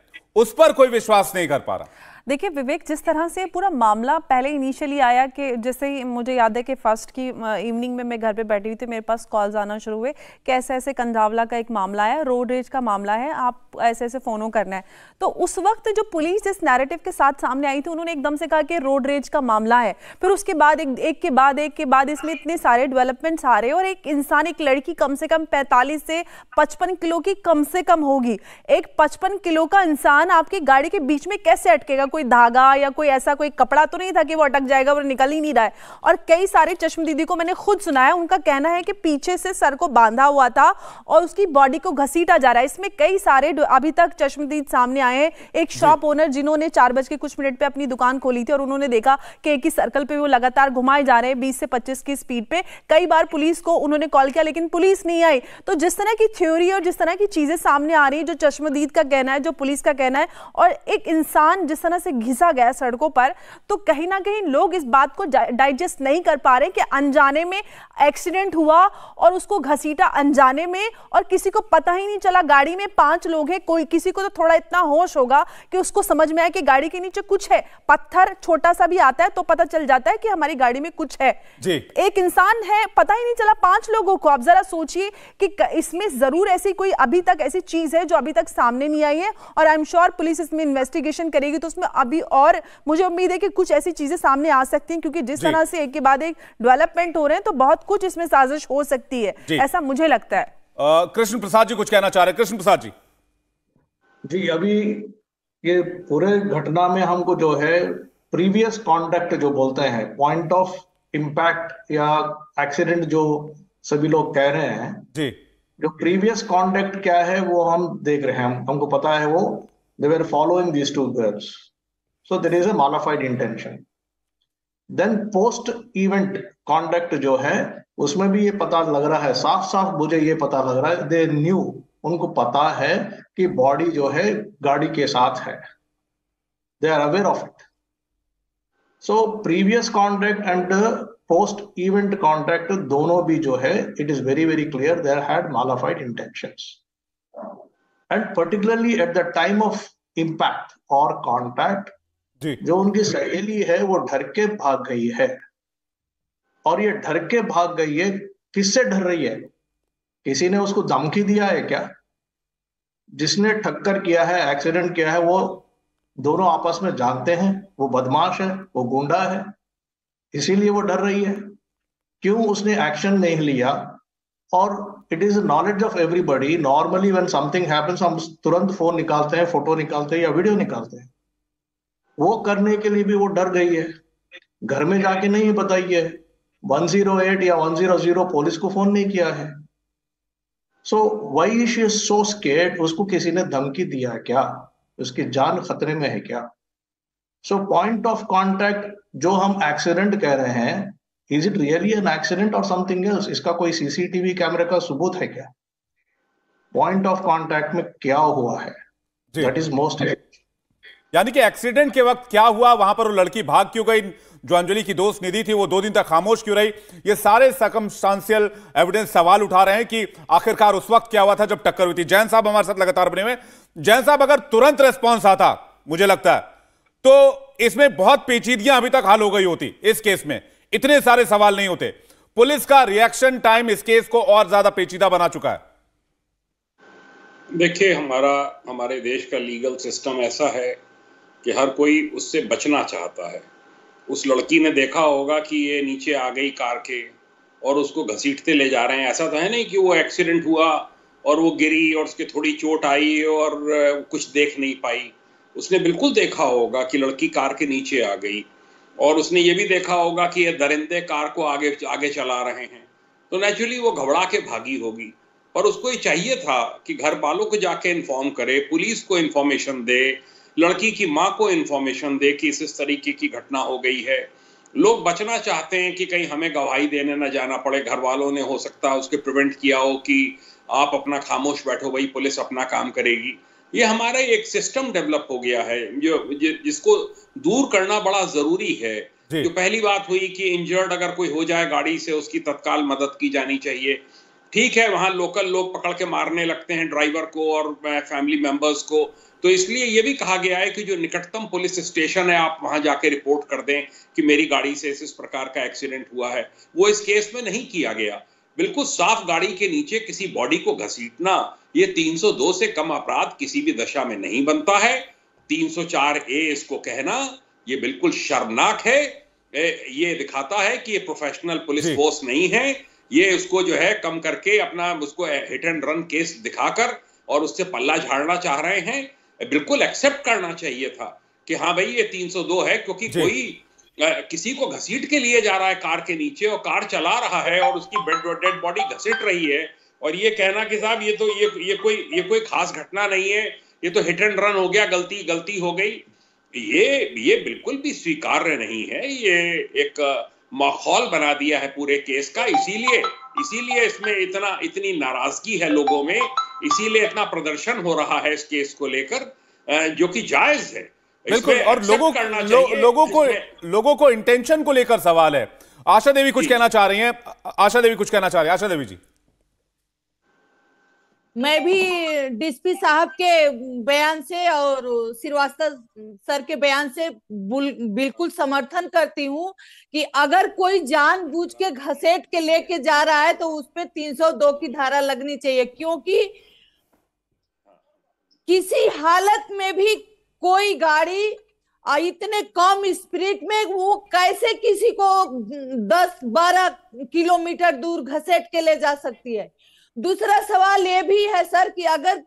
उस पर कोई विश्वास नहीं कर पा रहा देखिए विवेक जिस तरह से पूरा मामला पहले इनिशियली आया कि जैसे ही मुझे याद है कि फर्स्ट की इवनिंग में मैं घर पे बैठी हुई थी मेरे पास कॉल्स आना शुरू हुए कि ऐसे ऐसे कंधावला का एक मामला है रोड रेज का मामला है आप ऐसे ऐसे फ़ोनों करना है तो उस वक्त जो पुलिस जिस नैरेटिव के साथ सामने आई थी उन्होंने एकदम से कहा कि रोड रेज का मामला है फिर उसके बाद एक, एक के बाद एक के बाद इसमें इतने सारे डेवलपमेंट्स आ रहे और एक इंसान एक लड़की कम से कम पैंतालीस से पचपन किलो की कम से कम होगी एक पचपन किलो का इंसान आपकी गाड़ी के बीच में कैसे अटकेगा कोई धागा या कोई ऐसा कोई कपड़ा तो नहीं था कि वो अटक जाएगा वो निकल ही नहीं रहा है और कई सारे चश्म दीदी को मैंने खुद सुनाया उनका कहना है कि पीछे से सर को बांधा हुआ था और उसकी बॉडी को घसीटा जा रहा है इसमें कई सारे अभी तक चश्मदीद सामने आए एक शॉप ओनर जिन्होंने चार बज के कुछ मिनट पे अपनी दुकान खोली थी और उन्होंने देखा कि एक ही सर्कल पे वो लगातार घुमाए जा रहे हैं बीस से पच्चीस की स्पीड पे कई बार पुलिस को उन्होंने कॉल किया लेकिन पुलिस नहीं आई तो जिस तरह की थ्योरी और जिस तरह की चीजें सामने आ रही है जो चश्मदीद का कहना है जो पुलिस का कहना है और एक इंसान जिस तरह से से घिसा गया सड़कों पर तो कहीं ना कहीं लोग इस बात को डाइजेस्ट नहीं कर पा रहे कि अनजाने में एक्सीडेंट हुआ और उसको घसीटा अनजाने में और किसी को पता ही नहीं चला गाड़ी में पांच लोग हैं कोई किसी को तो थोड़ा इतना होश होगा कि उसको समझ में आया कि गाड़ी के नीचे कुछ है पत्थर छोटा सा भी आता है तो पता चल जाता है कि हमारी गाड़ी में कुछ है जी। एक इंसान है पता ही नहीं चला पांच लोगों को आप जरा सोचिए कि इसमें जरूर ऐसी कोई अभी तक ऐसी चीज है जो अभी तक सामने नहीं आई है और आई एम श्योर पुलिस इसमें इन्वेस्टिगेशन करेगी तो उसमें अभी और मुझे उम्मीद है कि कुछ ऐसी चीजें सामने आ सकती हैं क्योंकि जिस तरह से एक के बाद एक डेवलपमेंट हो रहे हैं तो बहुत कुछ इसमें साजिश हो सकती है ऐसा मुझे लगता है कृष्ण प्रसाद जी कुछ कहना चाह रहे हैं कृष्ण प्रसाद जी जी अभी ये पूरे घटना में हमको जो है प्रीवियस कॉन्टेक्ट जो बोलते हैं पॉइंट ऑफ इम्पैक्ट या एक्सीडेंट जो सभी लोग कह रहे हैं जी जो प्रीवियस कॉन्टेक्ट क्या है वो हम देख रहे हैं हमको पता है वो they were following these two girls so there is a modified intention then post event conduct जो है उसमें भी ये पता लग रहा है साफ साफ मुझे ये पता लग रहा है दे न्यू उनको पता है कि बॉडी जो है गाड़ी के साथ है they are aware of it so previous contract and post event contract दोनों भी जो है it is very very clear there had malafide intention and particularly at the time of impact और कॉन्ट्रैक्ट जो उनकी सहेली है वो डर के भाग गई है और ये ढर के भाग गई है किससे डर रही है किसी ने उसको धमकी दिया है क्या जिसने ठक्कर किया है एक्सीडेंट किया है वो दोनों आपस में जानते हैं वो बदमाश है वो गुंडा है इसीलिए वो डर रही है क्यों उसने एक्शन नहीं लिया और it is knowledge of everybody normally when something happens हम तुरंत फोन निकालते हैं फोटो निकालते हैं या वीडियो निकालते हैं वो करने के लिए भी वो डर गई है घर में जाके नहीं बताई है वन जीरो एट या वन जीरो जीरो पुलिस को फोन नहीं किया है so why she is so scared उसको किसी ने धमकी दिया क्या उसकी जान खतरे में है क्या सो पॉइंट ऑफ कॉन्टेक्ट जो हम एक्सीडेंट कह रहे हैं is it really an accident और समथिंग एल्स इसका कोई सीसीटीवी कैमरे का सबूत है क्या पॉइंट ऑफ कॉन्टेक्ट में क्या हुआ है दैट इज मोस्ट यानी कि एक्सीडेंट के वक्त क्या हुआ वहां पर वो लड़की भाग क्यों गई जो अंजलि की दोस्त निधि थी वो दो दिन तक खामोश क्यों रही ये सारे सकमस्टांसियल एविडेंस सवाल उठा रहे हैं कि आखिरकार उस वक्त क्या हुआ था जब टक्कर हुई थी जैन साहब हमारे साथ लगातार बने हुए जैन साहब अगर तुरंत रेस्पॉन्स आता मुझे लगता है तो इसमें बहुत पेचीदगियां अभी तक हल हो गई होती इस केस में इतने सारे सवाल नहीं होते पुलिस का रिएक्शन टाइम इस केस को और ज्यादा पेचीदा बना चुका है देखिए हमारा हमारे देश का लीगल सिस्टम ऐसा है कि हर कोई उससे बचना चाहता है उस लड़की ने देखा होगा कि ये नीचे आ गई कार के और उसको घसीटते ले जा रहे हैं ऐसा तो है नहीं कि वो एक्सीडेंट हुआ और वो गिरी और उसके थोड़ी चोट आई और कुछ देख नहीं पाई उसने बिल्कुल देखा होगा कि लड़की कार के नीचे आ गई और उसने ये भी देखा होगा कि ये दरिंदे कार को आगे आगे चला रहे हैं तो नेचुरली वो घबरा के भागी होगी पर उसको ये चाहिए था कि घर वालों को जाके इन्फॉर्म करे पुलिस को इन्फॉर्मेशन दे लड़की की माँ को इन्फॉर्मेशन दे कि इस इस तरीके की घटना हो गई है लोग बचना चाहते हैं कि कहीं हमें गवाही देने ना जाना पड़े घर वालों ने हो सकता है उसके प्रिवेंट किया हो कि आप अपना खामोश बैठो भाई पुलिस अपना काम करेगी ये हमारा एक सिस्टम डेवलप हो गया है जो जिसको दूर करना बड़ा जरूरी है जो पहली बात हुई कि इंजर्ड अगर कोई हो जाए गाड़ी से उसकी तत्काल मदद की जानी चाहिए ठीक है वहां लोकल लोग पकड़ के मारने लगते हैं ड्राइवर को और फैमिली मेंबर्स को तो इसलिए ये भी कहा गया है कि जो निकटतम पुलिस स्टेशन है आप वहां जाके रिपोर्ट कर दें कि मेरी गाड़ी से इस इस प्रकार का एक्सीडेंट हुआ है वो इस केस में नहीं किया गया बिल्कुल साफ गाड़ी के नीचे किसी बॉडी को घसीटना ये 302 से कम अपराध किसी भी दशा में नहीं बनता है 304 ए इसको कहना ये बिल्कुल शर्मनाक है ये दिखाता है कि ये प्रोफेशनल पुलिस फोर्स नहीं है ये उसको जो है कम करके अपना उसको हिट एंड रन केस दिखाकर और उससे पल्ला झाड़ना चाह रहे हैं बिल्कुल एक्सेप्ट करना चाहिए था कि हाँ भाई ये 302 है क्योंकि कोई किसी को घसीट के लिए जा रहा है कार के नीचे और कार चला रहा है और उसकी डेड बॉडी घसीट रही है और ये कहना कि साहब ये तो ये ये कोई ये कोई खास घटना नहीं है ये तो हिट एंड रन हो गया गलती गलती हो गई ये ये बिल्कुल भी स्वीकार्य नहीं है ये एक माहौल बना दिया है पूरे केस का इसीलिए इसीलिए इसमें इतना इतनी नाराजगी है लोगों में इसीलिए इतना प्रदर्शन हो रहा है इस केस को लेकर जो कि जायज है बिल्कुल और लोगों लो, लोगों को लोगों को इंटेंशन को लेकर सवाल है आशा देवी कुछ कहना चाह रही हैं आशा देवी कुछ कहना चाह रही है आशा देवी जी मैं भी डीसीपी साहब के बयान से और श्रीवास्तव सर के बयान से बिल्कुल समर्थन करती हूँ कि अगर कोई जानबूझ के घसेट के लेके जा रहा है तो पर तीन की धारा लगनी चाहिए क्योंकि किसी हालत में भी कोई गाड़ी इतने कम स्पीड में वो कैसे किसी को 10-12 किलोमीटर दूर घसेट के ले जा सकती है दूसरा सवाल ये भी है सर कि अगर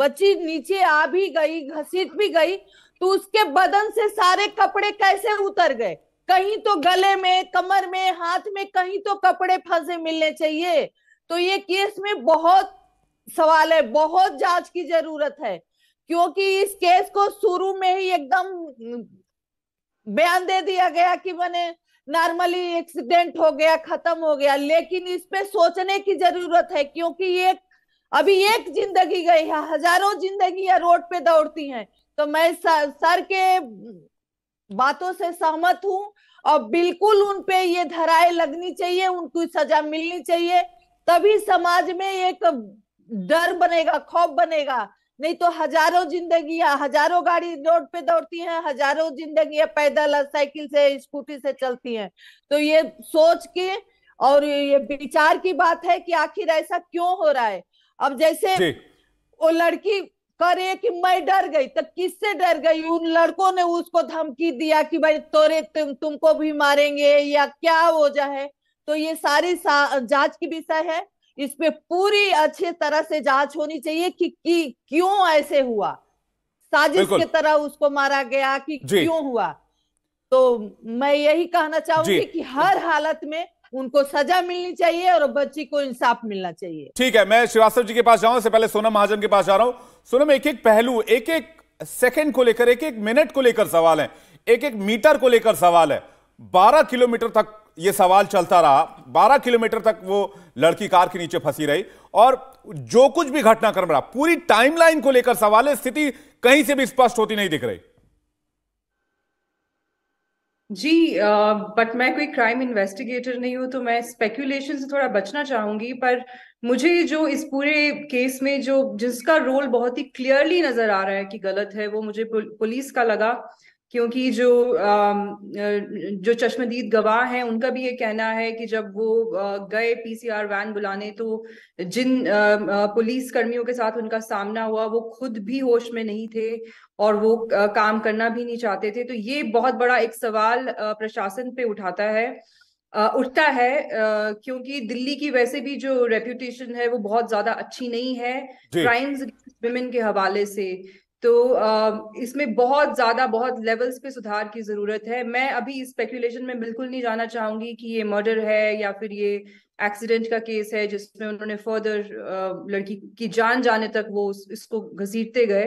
बच्ची नीचे आ भी गई घसीट भी गई तो उसके बदन से सारे कपड़े कैसे उतर गए कहीं तो गले में कमर में हाथ में कहीं तो कपड़े फंसे मिलने चाहिए तो ये केस में बहुत सवाल है बहुत जांच की जरूरत है क्योंकि इस केस को शुरू में ही एकदम बयान दे दिया गया कि मैंने नॉर्मली एक्सीडेंट हो गया खत्म हो गया लेकिन इस पे सोचने की जरूरत है क्योंकि ये अभी एक जिंदगी गई है हजारों जिंदगी रोड पे दौड़ती हैं तो मैं सर के बातों से सहमत हूँ और बिल्कुल उन पे ये धराए लगनी चाहिए उनको सजा मिलनी चाहिए तभी समाज में एक डर बनेगा खौफ बनेगा नहीं तो हजारों जिंदगियां हजारों गाड़ी रोड पे दौड़ती हैं हजारों जिंदगियां पैदल साइकिल से स्कूटी से चलती हैं तो ये सोच के और ये विचार की बात है कि आखिर ऐसा क्यों हो रहा है अब जैसे वो लड़की करे कि मैं डर गई तो किससे डर गई उन लड़कों ने उसको धमकी दिया कि भाई तोरे तुम तुमको भी मारेंगे या क्या वजह है तो ये सारी सा, जांच की विषय है इस पे पूरी अच्छे तरह से जांच होनी चाहिए कि, कि क्यों ऐसे हुआ साजिश की तरह उसको मारा गया कि क्यों हुआ तो मैं यही कहना चाहूंगी कि हर हालत में उनको सजा मिलनी चाहिए और बच्ची को इंसाफ मिलना चाहिए ठीक है मैं श्रीवास्तव जी के पास जाऊं से पहले सोनम महाजन के पास जा रहा हूं सोनम एक एक पहलू एक एक सेकंड को लेकर एक एक मिनट को लेकर सवाल है एक एक मीटर को लेकर सवाल है 12 किलोमीटर तक ये सवाल चलता रहा 12 किलोमीटर तक वो लड़की कार के नीचे फंसी रही और जो कुछ भी घटनाक्रम रहा पूरी टाइमलाइन को लेकर सवाल है स्थिति कहीं से भी स्पष्ट होती नहीं दिख रही जी बट मैं कोई क्राइम इन्वेस्टिगेटर नहीं हूं तो मैं स्पेकुलेशन से थोड़ा बचना चाहूंगी पर मुझे जो इस पूरे केस में जो जिसका रोल बहुत ही क्लियरली नजर आ रहा है कि गलत है वो मुझे पुलिस का लगा क्योंकि जो जो चश्मदीद गवाह हैं उनका भी ये कहना है कि जब वो गए पीसीआर वैन बुलाने तो जिन पुलिस कर्मियों के साथ उनका सामना हुआ वो खुद भी होश में नहीं थे और वो काम करना भी नहीं चाहते थे तो ये बहुत बड़ा एक सवाल प्रशासन पे उठाता है उठता है क्योंकि दिल्ली की वैसे भी जो रेपुटेशन है वो बहुत ज्यादा अच्छी नहीं है क्राइम्स विमेन के हवाले से तो इसमें बहुत ज़्यादा बहुत लेवल्स पे सुधार की ज़रूरत है मैं अभी इस स्पेकुलेशन में बिल्कुल नहीं जाना चाहूंगी कि ये मर्डर है या फिर ये एक्सीडेंट का केस है जिसमें उन्होंने फर्दर लड़की की जान जाने तक वो इसको घसीटते गए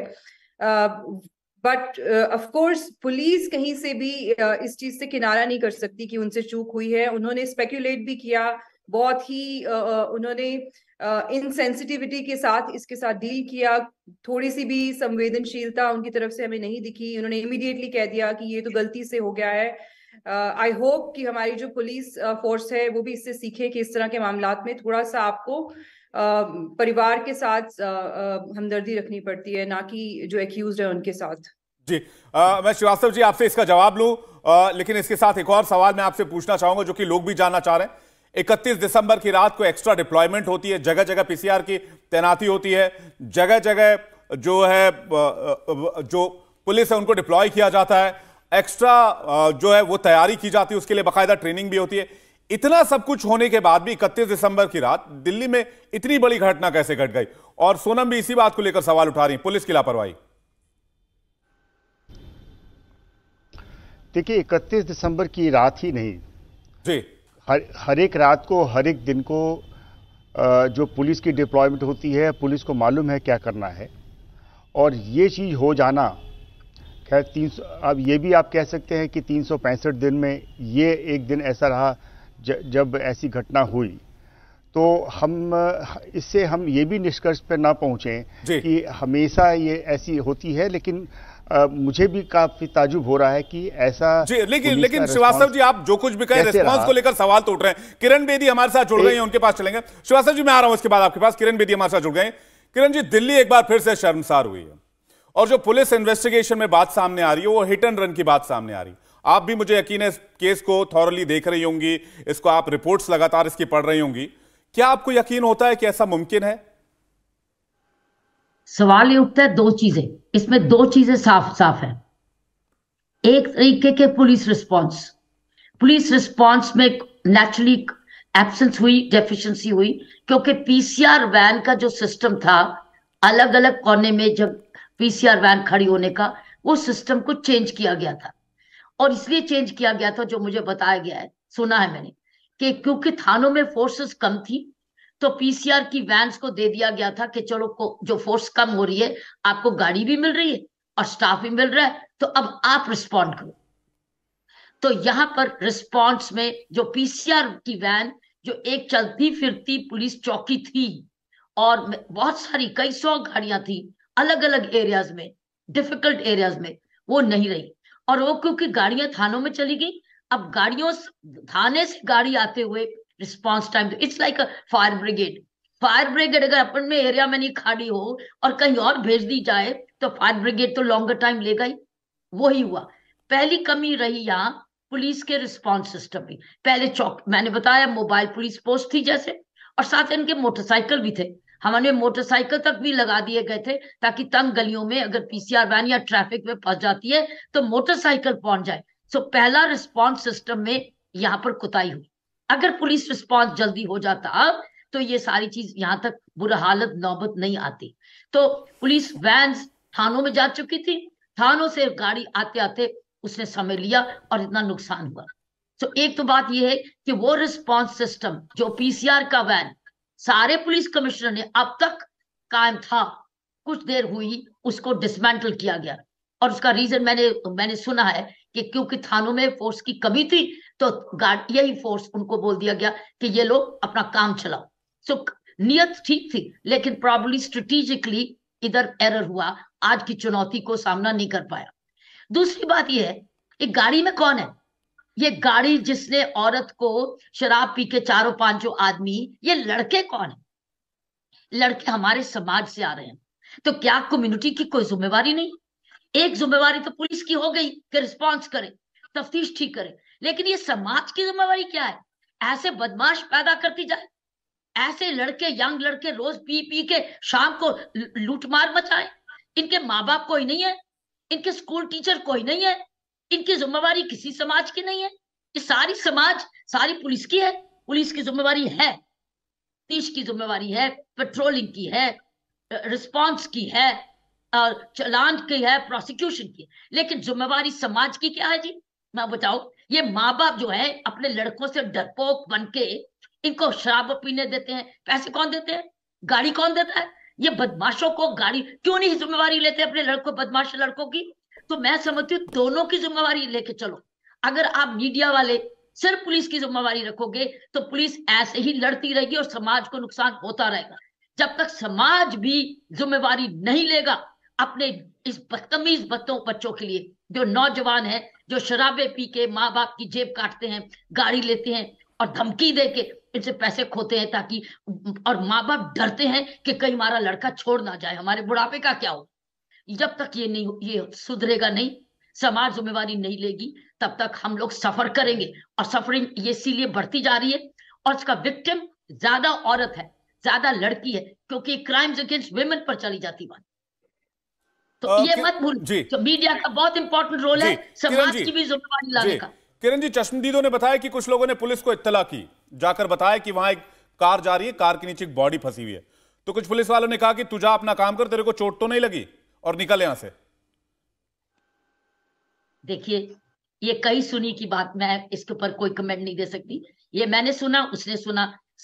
बट ऑफ कोर्स पुलिस कहीं से भी uh, इस चीज़ से किनारा नहीं कर सकती कि उनसे चूक हुई है उन्होंने स्पेकुलेट भी किया बहुत ही uh, उन्होंने इनसेंसिटिविटी के साथ इसके साथ डील किया थोड़ी सी भी संवेदनशीलता उनकी तरफ से हमें नहीं दिखी उन्होंने इमीडिएटली कह दिया कि ये तो गलती से हो गया है आई uh, होप कि हमारी जो पुलिस फोर्स uh, है वो भी इससे सीखे कि इस तरह के मामला में थोड़ा सा आपको uh, परिवार के साथ हमदर्दी रखनी पड़ती है ना कि जो एक्यूज है उनके साथ जी आ, मैं श्रीवास्तव जी आपसे इसका जवाब लूं लेकिन इसके साथ एक और सवाल मैं आपसे पूछना चाहूंगा जो कि लोग भी जानना चाह रहे हैं इकतीस दिसंबर की रात को एक्स्ट्रा डिप्लॉयमेंट होती है जगह जगह पीसीआर की तैनाती होती है जगह जगह जो है जो पुलिस है उनको डिप्लॉय किया जाता है एक्स्ट्रा जो है वो तैयारी की जाती है उसके लिए बाकायदा ट्रेनिंग भी होती है इतना सब कुछ होने के बाद भी इकतीस दिसंबर की रात दिल्ली में इतनी बड़ी घटना कैसे घट गई और सोनम भी इसी बात को लेकर सवाल उठा रही पुलिस की लापरवाही देखिए इकतीस दिसंबर की रात ही नहीं जी हर हर एक रात को हर एक दिन को जो पुलिस की डिप्लॉयमेंट होती है पुलिस को मालूम है क्या करना है और ये चीज़ हो जाना खैर तीन अब ये भी आप कह सकते हैं कि तीन दिन में ये एक दिन ऐसा रहा ज, जब ऐसी घटना हुई तो हम इससे हम ये भी निष्कर्ष पर ना पहुँचें कि हमेशा ये ऐसी होती है लेकिन मुझे भी काफी ताजुब हो रहा है कि ऐसा जी लेकिन लेकिन श्रीवास्तव जी आप जो कुछ भी कहें रेस्पॉन्स को लेकर सवाल तो उठ रहे हैं किरण बेदी हमारे साथ जुड़ गए हैं उनके पास चलेंगे श्रीवास्तव जी मैं आ रहा हूं इसके बाद आपके पास किरण बेदी हमारे साथ जुड़ गए किरण जी दिल्ली एक बार फिर से शर्मसार हुई है और जो पुलिस इन्वेस्टिगेशन में बात सामने आ रही है वो हिट एंड रन की बात सामने आ रही है आप भी मुझे यकीन है इस केस को थॉरली देख रही होंगी इसको आप रिपोर्ट्स लगातार इसकी पढ़ रही होंगी क्या आपको यकीन होता है कि ऐसा मुमकिन है सवाल ये उठता है दो चीजें इसमें दो चीजें साफ साफ है एक तरीके के पुलिस रिस्पॉन्स पुलिस रिस्पॉन्स में नेचुरली एबसेंस हुई डेफिशिएंसी हुई क्योंकि पीसीआर वैन का जो सिस्टम था अलग अलग कोने में जब पीसीआर वैन खड़ी होने का वो सिस्टम को चेंज किया गया था और इसलिए चेंज किया गया था जो मुझे बताया गया है सुना है मैंने कि क्योंकि थानों में फोर्सेस कम थी तो पीसीआर की वैंस को दे दिया गया था कि चलो को, जो फोर्स कम हो रही है आपको गाड़ी भी मिल रही है और स्टाफ भी मिल रहा है तो अब आप रिस्पॉन्ड करो तो यहां पर रिस्पॉन्स में जो पीसीआर की वैन जो एक चलती फिरती पुलिस चौकी थी और बहुत सारी कई सौ गाड़ियां थी अलग अलग एरियाज में डिफिकल्ट एरियाज में वो नहीं रही और वो क्योंकि गाड़ियां थानों में चली गई अब गाड़ियों थाने से गाड़ी आते हुए response time it's like a fire brigade fire brigade अगर अपन में एरिया में नहीं खाड़ी हो और कहीं और भेज दी जाए तो फायर ब्रिगेड तो लॉन्गर टाइम लेगा ही वो ही हुआ पहली कमी रही यहाँ पुलिस के रिस्पॉन्स सिस्टम में पहले चौक मैंने बताया मोबाइल पुलिस पोस्ट थी जैसे और साथ इनके मोटरसाइकिल भी थे हमारे मोटरसाइकिल तक भी लगा दिए गए थे ताकि तंग गलियों में अगर पीसीआर वैन या ट्रैफिक में फंस जाती है तो मोटरसाइकिल पहुंच जाए सो पहला रिस्पॉन्स सिस्टम में यहाँ पर कुताई हुई अगर पुलिस रिस्पॉन्स जल्दी हो जाता तो ये सारी चीज यहाँ तक बुरा हालत नौबत नहीं आती तो पुलिस वैन थानों में जा चुकी थी थानों से गाड़ी आते आते उसने समय लिया और इतना नुकसान हुआ तो एक तो बात यह है कि वो रिस्पॉन्स सिस्टम जो पीसीआर का वैन सारे पुलिस कमिश्नर ने अब तक कायम था कुछ देर हुई उसको डिसमेंटल किया गया और उसका रीजन मैंने मैंने सुना है कि क्योंकि थानों में फोर्स की कमी थी तो गार्ड यही फोर्स उनको बोल दिया गया कि ये लोग अपना काम चलाओ सो so, नियत ठीक थी लेकिन प्रॉब्लली स्ट्रेटेजिकली इधर एरर हुआ आज की चुनौती को सामना नहीं कर पाया दूसरी बात यह है कि गाड़ी में कौन है ये गाड़ी जिसने औरत को शराब पी के चारों पांचों आदमी ये लड़के कौन है लड़के हमारे समाज से आ रहे हैं तो क्या कम्युनिटी की कोई जिम्मेवारी नहीं एक जिम्मेवारी तो पुलिस की हो गई कि रिस्पॉन्स करे तफ्तीश ठीक करे लेकिन ये समाज की जिम्मेवारी क्या है ऐसे बदमाश पैदा करती जाए ऐसे लड़के यंग लड़के रोज पी पी के शाम को लूटमार मचाए इनके माँ बाप कोई नहीं है इनके स्कूल टीचर कोई नहीं है इनकी जिम्मेवारी किसी समाज की नहीं है ये सारी समाज सारी पुलिस की है पुलिस की जिम्मेवारी है तीश की जिम्मेवारी है पेट्रोलिंग की है रिस्पॉन्स की है चलान की है प्रोसिक्यूशन की लेकिन जिम्मेवारी समाज की क्या है जी मैं बताऊ ये माँ बाप जो है अपने लड़कों से डरपोक बन के इनको शराब पीने देते हैं पैसे कौन देते हैं गाड़ी कौन देता है ये बदमाशों को गाड़ी क्यों नहीं जिम्मेवारी लेते अपने लड़कों बदमाश लड़कों की तो मैं समझती हूँ दोनों की जिम्मेवारी लेके चलो अगर आप मीडिया वाले सिर्फ पुलिस की जिम्मेवारी रखोगे तो पुलिस ऐसे ही लड़ती रहेगी और समाज को नुकसान होता रहेगा जब तक समाज भी जिम्मेवारी नहीं लेगा अपने इस बदतमीज बच्चों बच्चों के लिए जो नौजवान है जो शराबे पी के माँ बाप की जेब काटते हैं गाड़ी लेते हैं और धमकी दे के इनसे पैसे खोते हैं ताकि और माँ बाप डरते हैं कि कहीं हमारा लड़का छोड़ ना जाए हमारे बुढ़ापे का क्या हो जब तक ये नहीं ये सुधरेगा नहीं समाज जिम्मेवारी नहीं लेगी तब तक हम लोग सफर करेंगे और सफरिंग ये इसीलिए बढ़ती जा रही है और इसका विक्टिम ज्यादा औरत है ज्यादा लड़की है क्योंकि क्राइम्स अगेंस्ट वेमेन पर चली जाती बात तो आ, ये मत भूल मीडिया तो का बहुत इंपॉर्टेंट रोल है समाज की भी जिम्मेवारी लाने का किरण जी चश्मदीदों ने बताया कि कुछ लोगों ने पुलिस को इत्तला की जाकर बताया कि वहां एक कार जा रही है कार के नीचे एक बॉडी फंसी हुई है तो कुछ पुलिस वालों ने कहा कि तुझा अपना काम कर तेरे को चोट तो नहीं लगी और निकल यहां से देखिए ये कई सुनी की बात मैं इसके ऊपर कोई कमेंट नहीं दे सकती ये मैंने सुना उसने सुना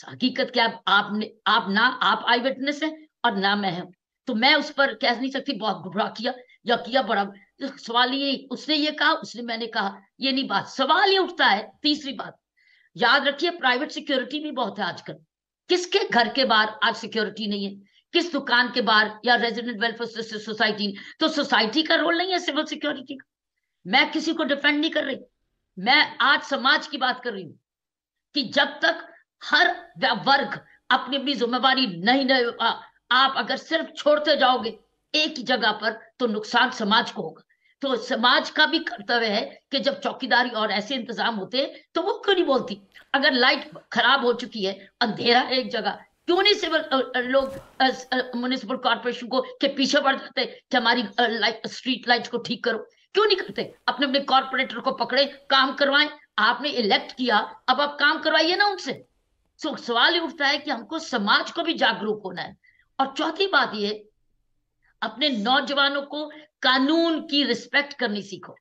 हकीकत क्या आपने आप ना आप आई विटनेस है और ना मैं हूं तो मैं उस पर कह नहीं सकती बहुत घबरा किया या किया बड़ा तो सवाल ये उसने ये कहा उसने मैंने कहा ये नहीं बात सवाल ये उठता है तीसरी बात याद रखिए प्राइवेट सिक्योरिटी भी बहुत है आजकल किसके घर के बाहर आज सिक्योरिटी नहीं है किस दुकान के बाहर या रेजिडेंट वेलफेयर सोसाइटी तो सोसाइटी का रोल नहीं है सिविल सिक्योरिटी का मैं किसी को डिफेंड नहीं कर रही मैं आज समाज की बात कर रही हूं कि जब तक हर वर्ग अपनी अपनी जिम्मेवारी नहीं आप अगर सिर्फ छोड़ते जाओगे एक ही जगह पर तो नुकसान समाज को होगा तो समाज का भी कर्तव्य है कि जब चौकीदारी और ऐसे इंतजाम होते हैं तो वो क्यों नहीं बोलती अगर लाइट खराब हो चुकी है अंधेरा है एक जगह क्यों नहीं सिविल लोग म्यूनिसिपल कॉर्पोरेशन को के पीछे पड़ जाते कि हमारी लाइट स्ट्रीट लाइट को ठीक करो क्यों नहीं करते अपने अपने कॉर्पोरेटर को पकड़े काम करवाएं आपने इलेक्ट किया अब आप काम करवाइए ना उनसे सो सवाल ये उठता है कि हमको समाज को भी जागरूक होना है और चौथी बात ये अपने नौजवानों को कानून की रिस्पेक्ट करनी सीखो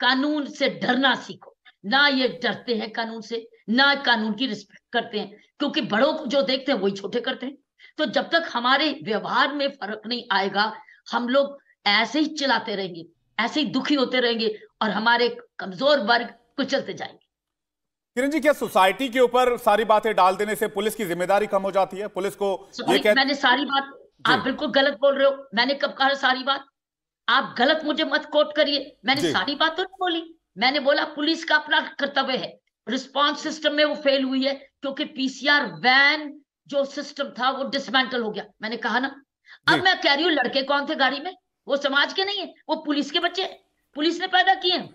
कानून से डरना सीखो ना ये डरते हैं कानून से ना कानून की रिस्पेक्ट करते हैं क्योंकि बड़ों को जो देखते हैं वही छोटे करते हैं तो जब तक हमारे व्यवहार में फर्क नहीं आएगा हम लोग ऐसे ही चलाते रहेंगे ऐसे ही दुखी होते रहेंगे और हमारे कमजोर वर्ग कुचलते जाएंगे किरण जी क्या सोसाइटी के ऊपर सारी बातें डाल देने से पुलिस की जिम्मेदारी कम हो जाती है पुलिस को ये कह... मैंने सारी बात आप बिल्कुल गलत बोल रहे हो मैंने कब कहा सारी बात आप गलत मुझे मत कोट करिए मैंने सारी बात तो नहीं बोली मैंने बोला पुलिस का अपना कर्तव्य है रिस्पॉन्स सिस्टम में वो फेल हुई है क्योंकि पीसीआर वैन जो सिस्टम था वो डिसमेंटल हो गया मैंने कहा ना अब मैं कह रही हूँ लड़के कौन थे गाड़ी में वो समाज के नहीं है वो पुलिस के बच्चे पुलिस ने पैदा किए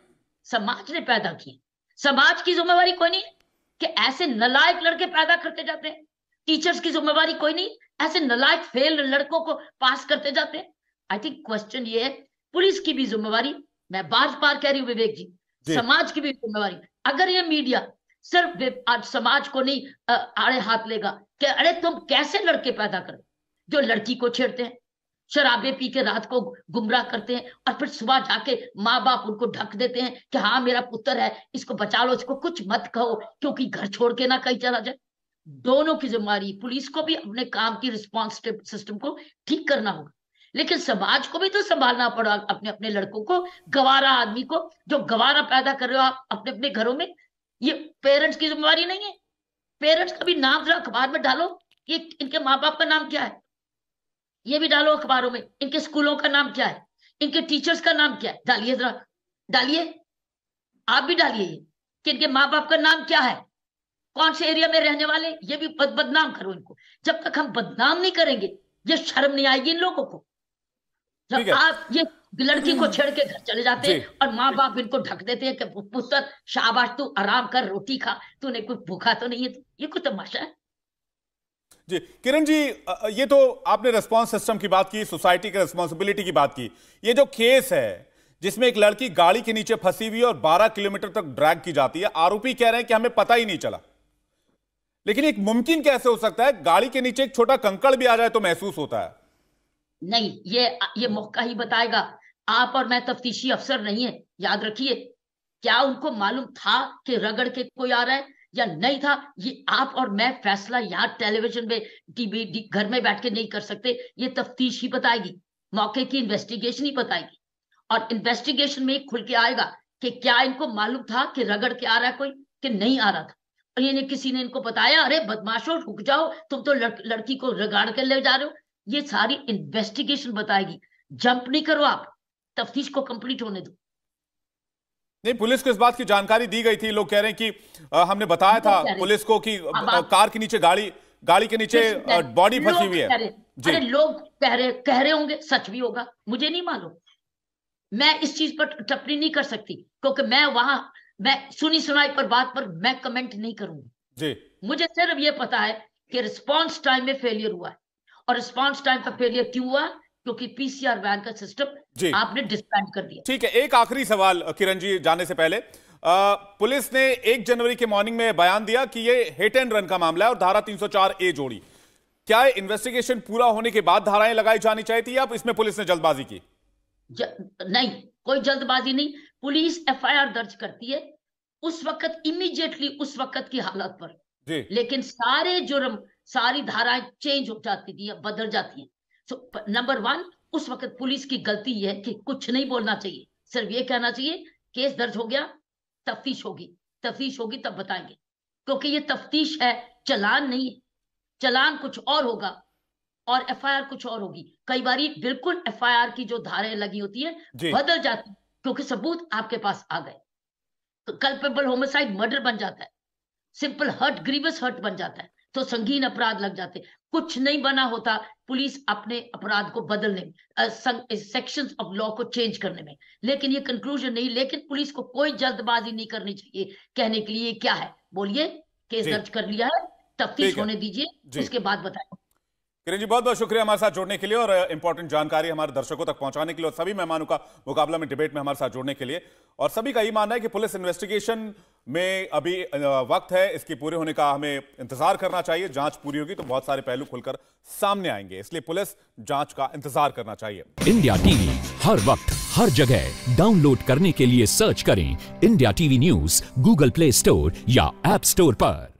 समाज ने पैदा किए समाज की जिम्मेवारी कोई नहीं कि ऐसे नलायक लड़के पैदा करते जाते हैं टीचर्स की जिम्मेवारी कोई नहीं ऐसे नलायक फेल लड़कों को पास करते जाते हैं आई थिंक क्वेश्चन ये है पुलिस की भी जिम्मेवारी मैं बार बार कह रही हूँ विवेक जी समाज की भी जिम्मेवारी अगर ये मीडिया सिर्फ आज समाज को नहीं आड़े हाथ लेगा कि अरे तुम कैसे लड़के पैदा करो जो लड़की को छेड़ते हैं शराबे पी के रात को गुमराह करते हैं और फिर सुबह जाके माँ बाप उनको ढक देते हैं कि हाँ मेरा पुत्र है इसको बचा लो इसको कुछ मत कहो क्योंकि घर छोड़ के ना कहीं चला जाए दोनों की जिम्मेवारी पुलिस को भी अपने काम की रिस्पॉन्स सिस्टम को ठीक करना होगा लेकिन समाज को भी तो संभालना पड़ा अपने अपने लड़कों को गवारा आदमी को जो गवारा पैदा कर रहे हो आप अपने अपने घरों में ये पेरेंट्स की जिम्मेवारी नहीं है पेरेंट्स का भी नाम जरा अखबार में डालो ये इनके माँ बाप का नाम क्या है ये भी डालो अखबारों में इनके स्कूलों का नाम क्या है इनके टीचर्स का नाम क्या है डालिए जरा डालिए आप भी डालिए कि इनके माँ बाप का नाम क्या है कौन से एरिया में रहने वाले ये भी बद, बदनाम करो इनको जब तक हम बदनाम नहीं करेंगे ये शर्म नहीं आएगी इन लोगों को जब आप ये लड़की को छेड़ के घर चले जाते हैं और माँ बाप इनको ढक देते हैं कि पुत्र शाबाश तू आराम कर रोटी खा तूने कुछ भूखा तो नहीं है ये कोई तमाशा है जी किरण जी ये तो आपने रेस्पॉन्स सिस्टम की बात की सोसाइटी की रिस्पॉन्सिबिलिटी की बात की ये जो केस है जिसमें एक लड़की गाड़ी के नीचे फंसी हुई और 12 किलोमीटर तक ड्रैग की जाती है आरोपी कह रहे हैं कि हमें पता ही नहीं चला लेकिन एक मुमकिन कैसे हो सकता है गाड़ी के नीचे एक छोटा कंकड़ भी आ जाए तो महसूस होता है नहीं ये ये मौका ही बताएगा आप और मैं तफ्तीशी अफसर नहीं है याद रखिए क्या उनको मालूम था कि रगड़ के कोई आ रहा है या नहीं था ये आप और मैं फैसला यहाँ टेलीविजन में टीवी घर में बैठ के नहीं कर सकते ये तफ्तीश ही बताएगी मौके की इन्वेस्टिगेशन ही बताएगी और इन्वेस्टिगेशन में खुल के आएगा कि क्या इनको मालूम था कि रगड़ के आ रहा है कोई कि नहीं आ रहा था और ये किसी ने इनको बताया अरे बदमाशो रुक जाओ तुम तो लड़, लड़की को रगाड़ कर ले जा रहे हो ये सारी इन्वेस्टिगेशन बताएगी जंप नहीं करो आप तफ्तीश को कंप्लीट होने दो नहीं पुलिस को इस बात की जानकारी दी गई थी लोग कह रहे हैं कि आ, हमने बताया था पुलिस को कि कार के नीचे गाड़ी गाड़ी के नीचे बॉडी फंसी हुई है अरे लोग कह रहे कह रहे होंगे सच भी होगा मुझे नहीं मालूम मैं इस चीज पर टपरी नहीं कर सकती क्योंकि मैं वहां मैं सुनी सुनाई पर बात पर मैं कमेंट नहीं करूंगी जी मुझे सिर्फ ये पता है कि रिस्पॉन्स टाइम में फेलियर हुआ है और रिस्पॉन्स टाइम पर फेलियर क्यों हुआ क्योंकि पीसीआर वैन का सिस्टम आपने डिस्पैंड कर दिया ठीक है एक आखिरी सवाल किरण जी जाने से पहले आ, पुलिस ने एक जनवरी के मॉर्निंग में बयान दिया कि यह हिट एंड रन का मामला है और धारा 304 ए जोड़ी क्या इन्वेस्टिगेशन पूरा होने के बाद धाराएं लगाई जानी चाहिए थी या इसमें पुलिस ने जल्दबाजी की ज, नहीं कोई जल्दबाजी नहीं पुलिस एफआईआर दर्ज करती है उस वक्त इमीडिएटली उस वक्त की हालत पर जी। लेकिन सारे जुर्म सारी धाराएं चेंज हो जाती थी बदल जाती है सो नंबर वन उस वक्त पुलिस की गलती यह है कि कुछ नहीं बोलना चाहिए सिर्फ ये कहना चाहिए केस दर्ज हो गया तफ्तीश होगी तफ्तीश होगी तब बताएंगे क्योंकि ये तफ्तीश है चलान नहीं है चलान कुछ और होगा और एफआईआर कुछ और होगी कई बार बिल्कुल एफआईआर की जो धाराएं लगी होती है बदल जाती क्योंकि सबूत आपके पास आ गए तो कल्पेबल होमोसाइड मर्डर बन जाता है सिंपल हर्ट ग्रीवस हर्ट बन जाता है तो संगीन अपराध लग जाते कुछ नहीं बना होता पुलिस अपने अपराध को बदलने सेक्शन ऑफ लॉ को चेंज करने में लेकिन ये कंक्लूजन नहीं लेकिन पुलिस को कोई जल्दबाजी नहीं करनी चाहिए कहने के लिए क्या है बोलिए केस दर्ज कर लिया है तफ्तीश होने दीजिए उसके बाद बताएं किरण जी बहुत बहुत शुक्रिया हमारे साथ जोड़ने के लिए और इंपॉर्टेंट जानकारी हमारे दर्शकों तक पहुंचाने के लिए और सभी मेहमानों का मुकाबला में डिबेट में हमारे साथ जोड़ने के लिए और सभी का ये मानना है कि पुलिस इन्वेस्टिगेशन में अभी वक्त है इसके पूरे होने का हमें इंतजार करना चाहिए जांच पूरी होगी तो बहुत सारे पहलू खुलकर सामने आएंगे इसलिए पुलिस जांच का इंतजार करना चाहिए इंडिया टीवी हर वक्त हर जगह डाउनलोड करने के लिए सर्च करें India TV news Google Play Store या एप स्टोर पर